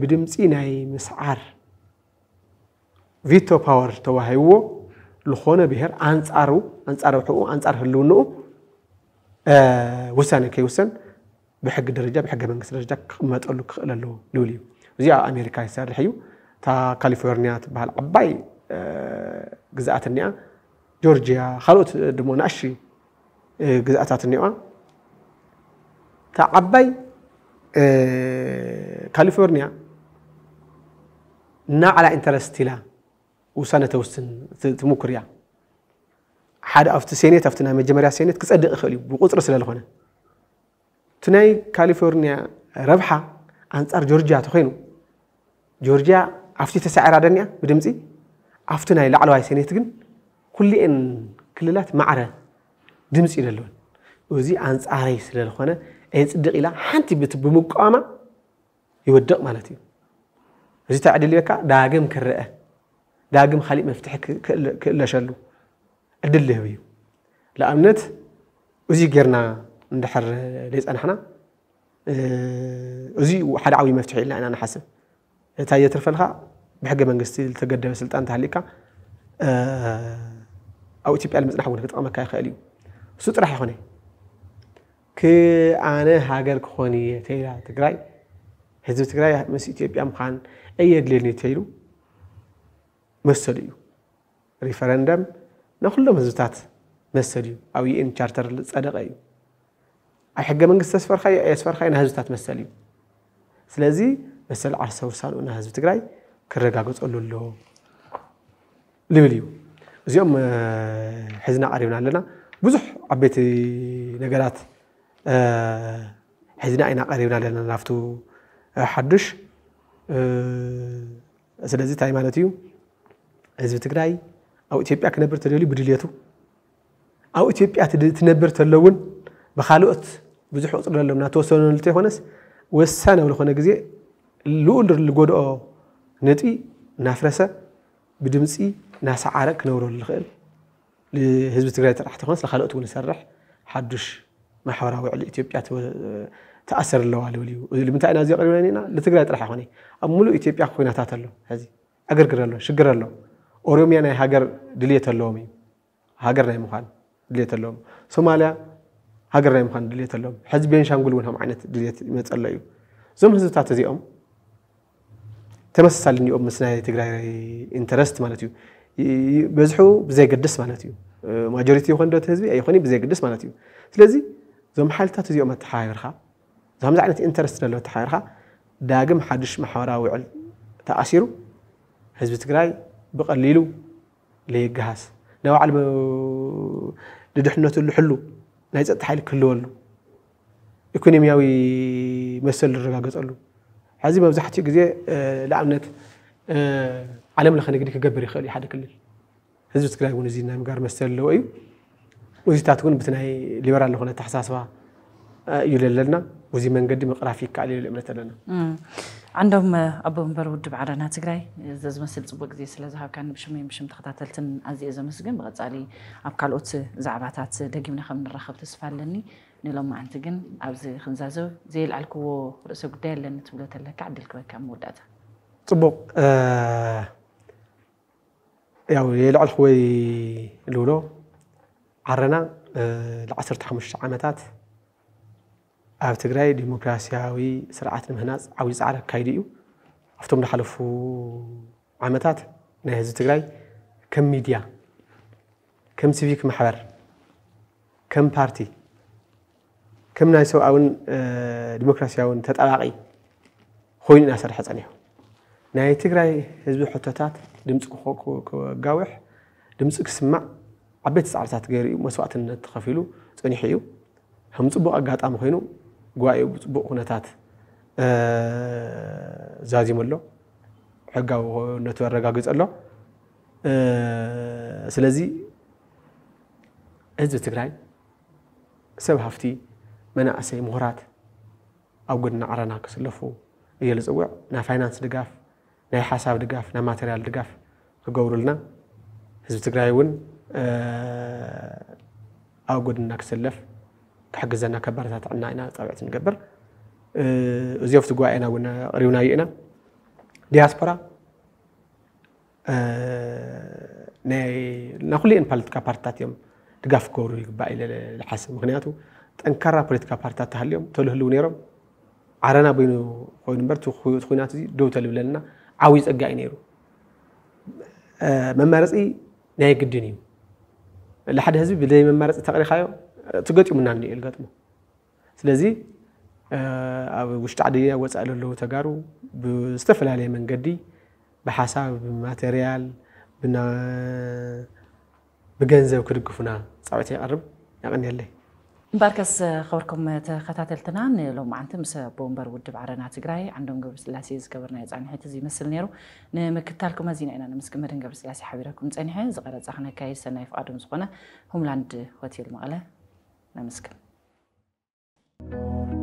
ብድምፂ ናይ ምስዓር ቪቶ ፓወር ተዋሂብዎ ዝኾነ ብሄር ኣንፃሩ ኣንፃር ውሕኡ ኣንፃር ህልውንኡ ውሳነ ከይውሰን ብሕጊ ደረጃ ብሕገ መንግስቲ ደረጃ ክቕመጠሉ ክኽእል ኣለዎ ልብል እዩ እዚ ኣብ ኣሜሪካ ይሰርሕ እዩ እታ ካሊፎርኒያ ትበሃል ዓባይ ግዛኣት እኒኣ ጆርጂያ ካልኦት ድሞ ንእሽቲ ግዝኣታት እኒዋ እታ ዓባይ ካሊፎርኒያ ናባዕላ ኢንተረስት ኢላ ውሳነ ተውስን ትምኩር እያ ሓደ ኣብቲ ሴኔት ኣብቲ ናይ መጀመርያ ሴኔት ክፀድቕ ይኽእል እዩ ብቁፅሪ ስለ ዝኾነ እቲ ናይ ካሊፎርኒያ ረብሓ ኣንፃር ጆርጂያ ተኮይኑ ጆርጂያ ኣብቲ ተሳዒራ ደኒያ ብድምፂ ኣብቲ ናይ ላዕለዋይ ሴኔት ግን ኩሊአን ክልላት ማዕረ ድምፂ ይደለወን እዚ ኣንፃረይ ስለ ዝኾነ ኣይፅድቕ ኢላ ሓንቲ ብቲ ብምቋማ ይወድቕ ማለት እዩ እዚ እንታይ ዕድል ይበካ ዳግም ክረአ ዳግም ካሊእ መፍትሒ ክእለሸሉ ዕድል ልህብ እዩ ንኣብነት እዚ ጌርና እንድሕር ዘይፀናሕና እዚ ሓደ ዓብዪ መፍትሒ ኢልና ኢና ንሓስብ እንታይ የተርፈልካ ብሕገ መንግስቲ ዝተገደበ ስልጣን ተሃሊእካ ኣብ ኢትዮጵያ ንምፅናሕ እውን ክጠቕመካ ይኽእል እዩ እሱ ጥራሕ ይኮነ ክኣነ ሃገር ክኾን እየ ተይላ ትግራይ ህዝቢ ትግራይ ምስ ኢትዮጵያ ምዃን ኣየድልየኒ ተይሉ መሰሉ እዩ ሪፈረንደም ንኩሎም ህዝብታት መሰል እዩ ኣብ ዩኤን ቻርተር ዝፀደቐ እዩ ኣብ ሕገ መንግስቲ ተስፈርካዮ ኣየስፈርካዮ ናይ ህዝብታት መሰል እዩ ስለዚ መሰል ዓርሰ ውርሳንኡ ናይ ህዝቢ ትግራይ ክረጋገፀሉ ኣለዎ ልብል እዩ እዚኦም ሕዝና ቀሪብና ኣለና ብዙሕ ዓበይቲ ነገራት ሕዝና ኢና ቀሪብና ኣለና ናብቲ ሓዱሽ ስለዚ እንታይ ማለት እዩ ህዝቢ ትግራይ ኣብ ኢትዮጵያ ክነብር ተደልዩ ብድልየቱ ኣብ ኢትዮጵያ ትነብር ተሎ እውን ብካልኦት ብዙሕ ቁፅሪ ኣለዎም እናተወሰኑ ይኮነስ ወሳኒ ኣብ ዝኮነ ግዜ ልኡል ዝጎድኦ ነጢ እናፍረሰ ብድምፂ ناسعارة كنورو الخيل لهزب تقرأي ترح تخلص لخلقت ونسرح حدش محورا وعلى إثيوبيا تأثر اللو على وليو اللي بنتاع نازي قريبا لنا لتقرأي ترح هوني أمولو إثيوبيا كوينا تاتلو هزي أجر قرالو شقر اللو أوريومي أنا هاجر دليت اللومي هاجر نايم خان دليت اللوم سوماليا هاجر نايم خان دليت اللوم حزبين شانقول ونهم عينت دليت متألايو زوم هزب تاتزي أم تمسسالني أم مسناي تقرأي إنترست مالتيو بزحو بزي قدس مالتيو ماجوريتي يخون دوت هزبي اي خوني بزي قدس مالتيو سلازي زوم حالتا تزيو ما تحايرها زوم زعنة انترست للو تحايرها داقم حدش محورا وعل تأسيرو هزبي تقراي بقليلو لي جهاز نوع علم لدحنوتو اللي حلو نايزة تحايل كلو ولو يكون يمياوي مثل الرقاقة تقلو هزي بزحتي قزي لعنة ዓለምለኸ ንግዲ ክገብር ይኽእል እዩ ሓደ ክልል ህዝቢ ትግራይ እውን እዚ ናይ ምግባር መስተ ኣለዎ እዩ ወዚታት እውን ብቲ ናይ ሊበራል ዝኾነ ተሓሳስባ እዩ ዘለና በዚ መንገዲ ምቕራፍ ይከኣል ኢሉ እምነት ኣለና عندهم أبو مبر ودب عرنا تجري زز مسل تبوك زي سلا زهاب كان بشمي بشم تختاتلتن أزي إذا مسجن بغت علي أب كالوت زعباتات دقيمنا خم نرخب تسفلني نلوم عن تجن أبز خنزازو زي العلكو رأس قدال لأن تبلو تلا كعدل كوي كم وداتا تبوك آه ياو يا لعل خوي لولو عرنا العصر تحمش عامتات أو تجري ديمقراسياوي سرعة المهناز عاوز زعل كايديو أفتم لحلفو عامتات نهز تجري كم ميديا كم سيفيك محبر كم بارتي كم ناس أو أن ديمقراسيا أو تتألقي خوين الناس رح تصنعه ناي تجري هزبي حتتات ድምፂ ክጋውሕ ድምፂ ክስማዕ ዓበይቲ ፃዕርታት ገይሩ እዩ መስዋእትነት ተኸፊሉ ፀኒሑ እዩ ከም ፅቡቅ ኣጋጣሚ ኮይኑ ጉባኤኡ ብፅቡቅ ኩነታት ዛዚሙ ኣሎ ሕጋዊ ነቱ ኣረጋግፅ ኣሎ ስለዚ ህዝቢ ትግራይ ሰብ ሃፍቲ መናእሰይ ምሁራት ኣብ ጎድና ዓረና ክስለፉ እየ ዝፅውዕ ናይ ፋይናንስ ድጋፍ ናይ ሓሳብ ድጋፍ ናይ ማቴርያል ድጋፍ ክገብሩልና ህዝቢ ትግራይ እውን ኣብ ጎድና ክሰለፍ ክሕግዘና ከባረታትዕና ኢና ፃብዕቲ ንገብር እዚኦፍቲ ጉባኤና እውን ኣቕሪብናዩ ኢና ዲያስፖራ ናይ ኩልኤን ፖለቲካ ፓርትታት እዮም ድጋፍ ክገብሩ ይግባእ ኢለ ዝሓስብ ምክንያቱ ጠንካራ ፖለቲካ ፓርትታት ተሃልዮም ተልህልው ነይሮም ዓረና በይኑ ኮይኑ እምበር እቲ ኩናት እዚ ደው ተልብለና ዓብዪ ፀጋ እዩ ነይሩ መማረፂ ናይ ግድን እዩ ንሓደ ህዝቢ ብዘይ መማረፂ ተቕሪኻዮ ትገጢሙና እኒኤ ዝገጥሞ ስለዚ ኣብ ውሽጢ ዓዲ ወፃኢ ዘለዉ ተጋሩ ብዝተፈላለየ መንገዲ ብሓሳብ ብማቴርያል ብገንዘብ ክድግፉና ፃውዒት የቐርብ ያቕኒየለይ باركس خوركم تخطات التنان لو ما عندهم بومبر ودب عرنا تجري عندهم قبر سلاسي زكبرنا يزعن حتى زي مثل نيرو نمكتالكم مزين أنا نمسك مرن قبر سلاسي حبيركم تزعن حين زغرة زخنا كايس نايف آدمز قنا هم لاند هوتيل مغلا نمسك Thank you.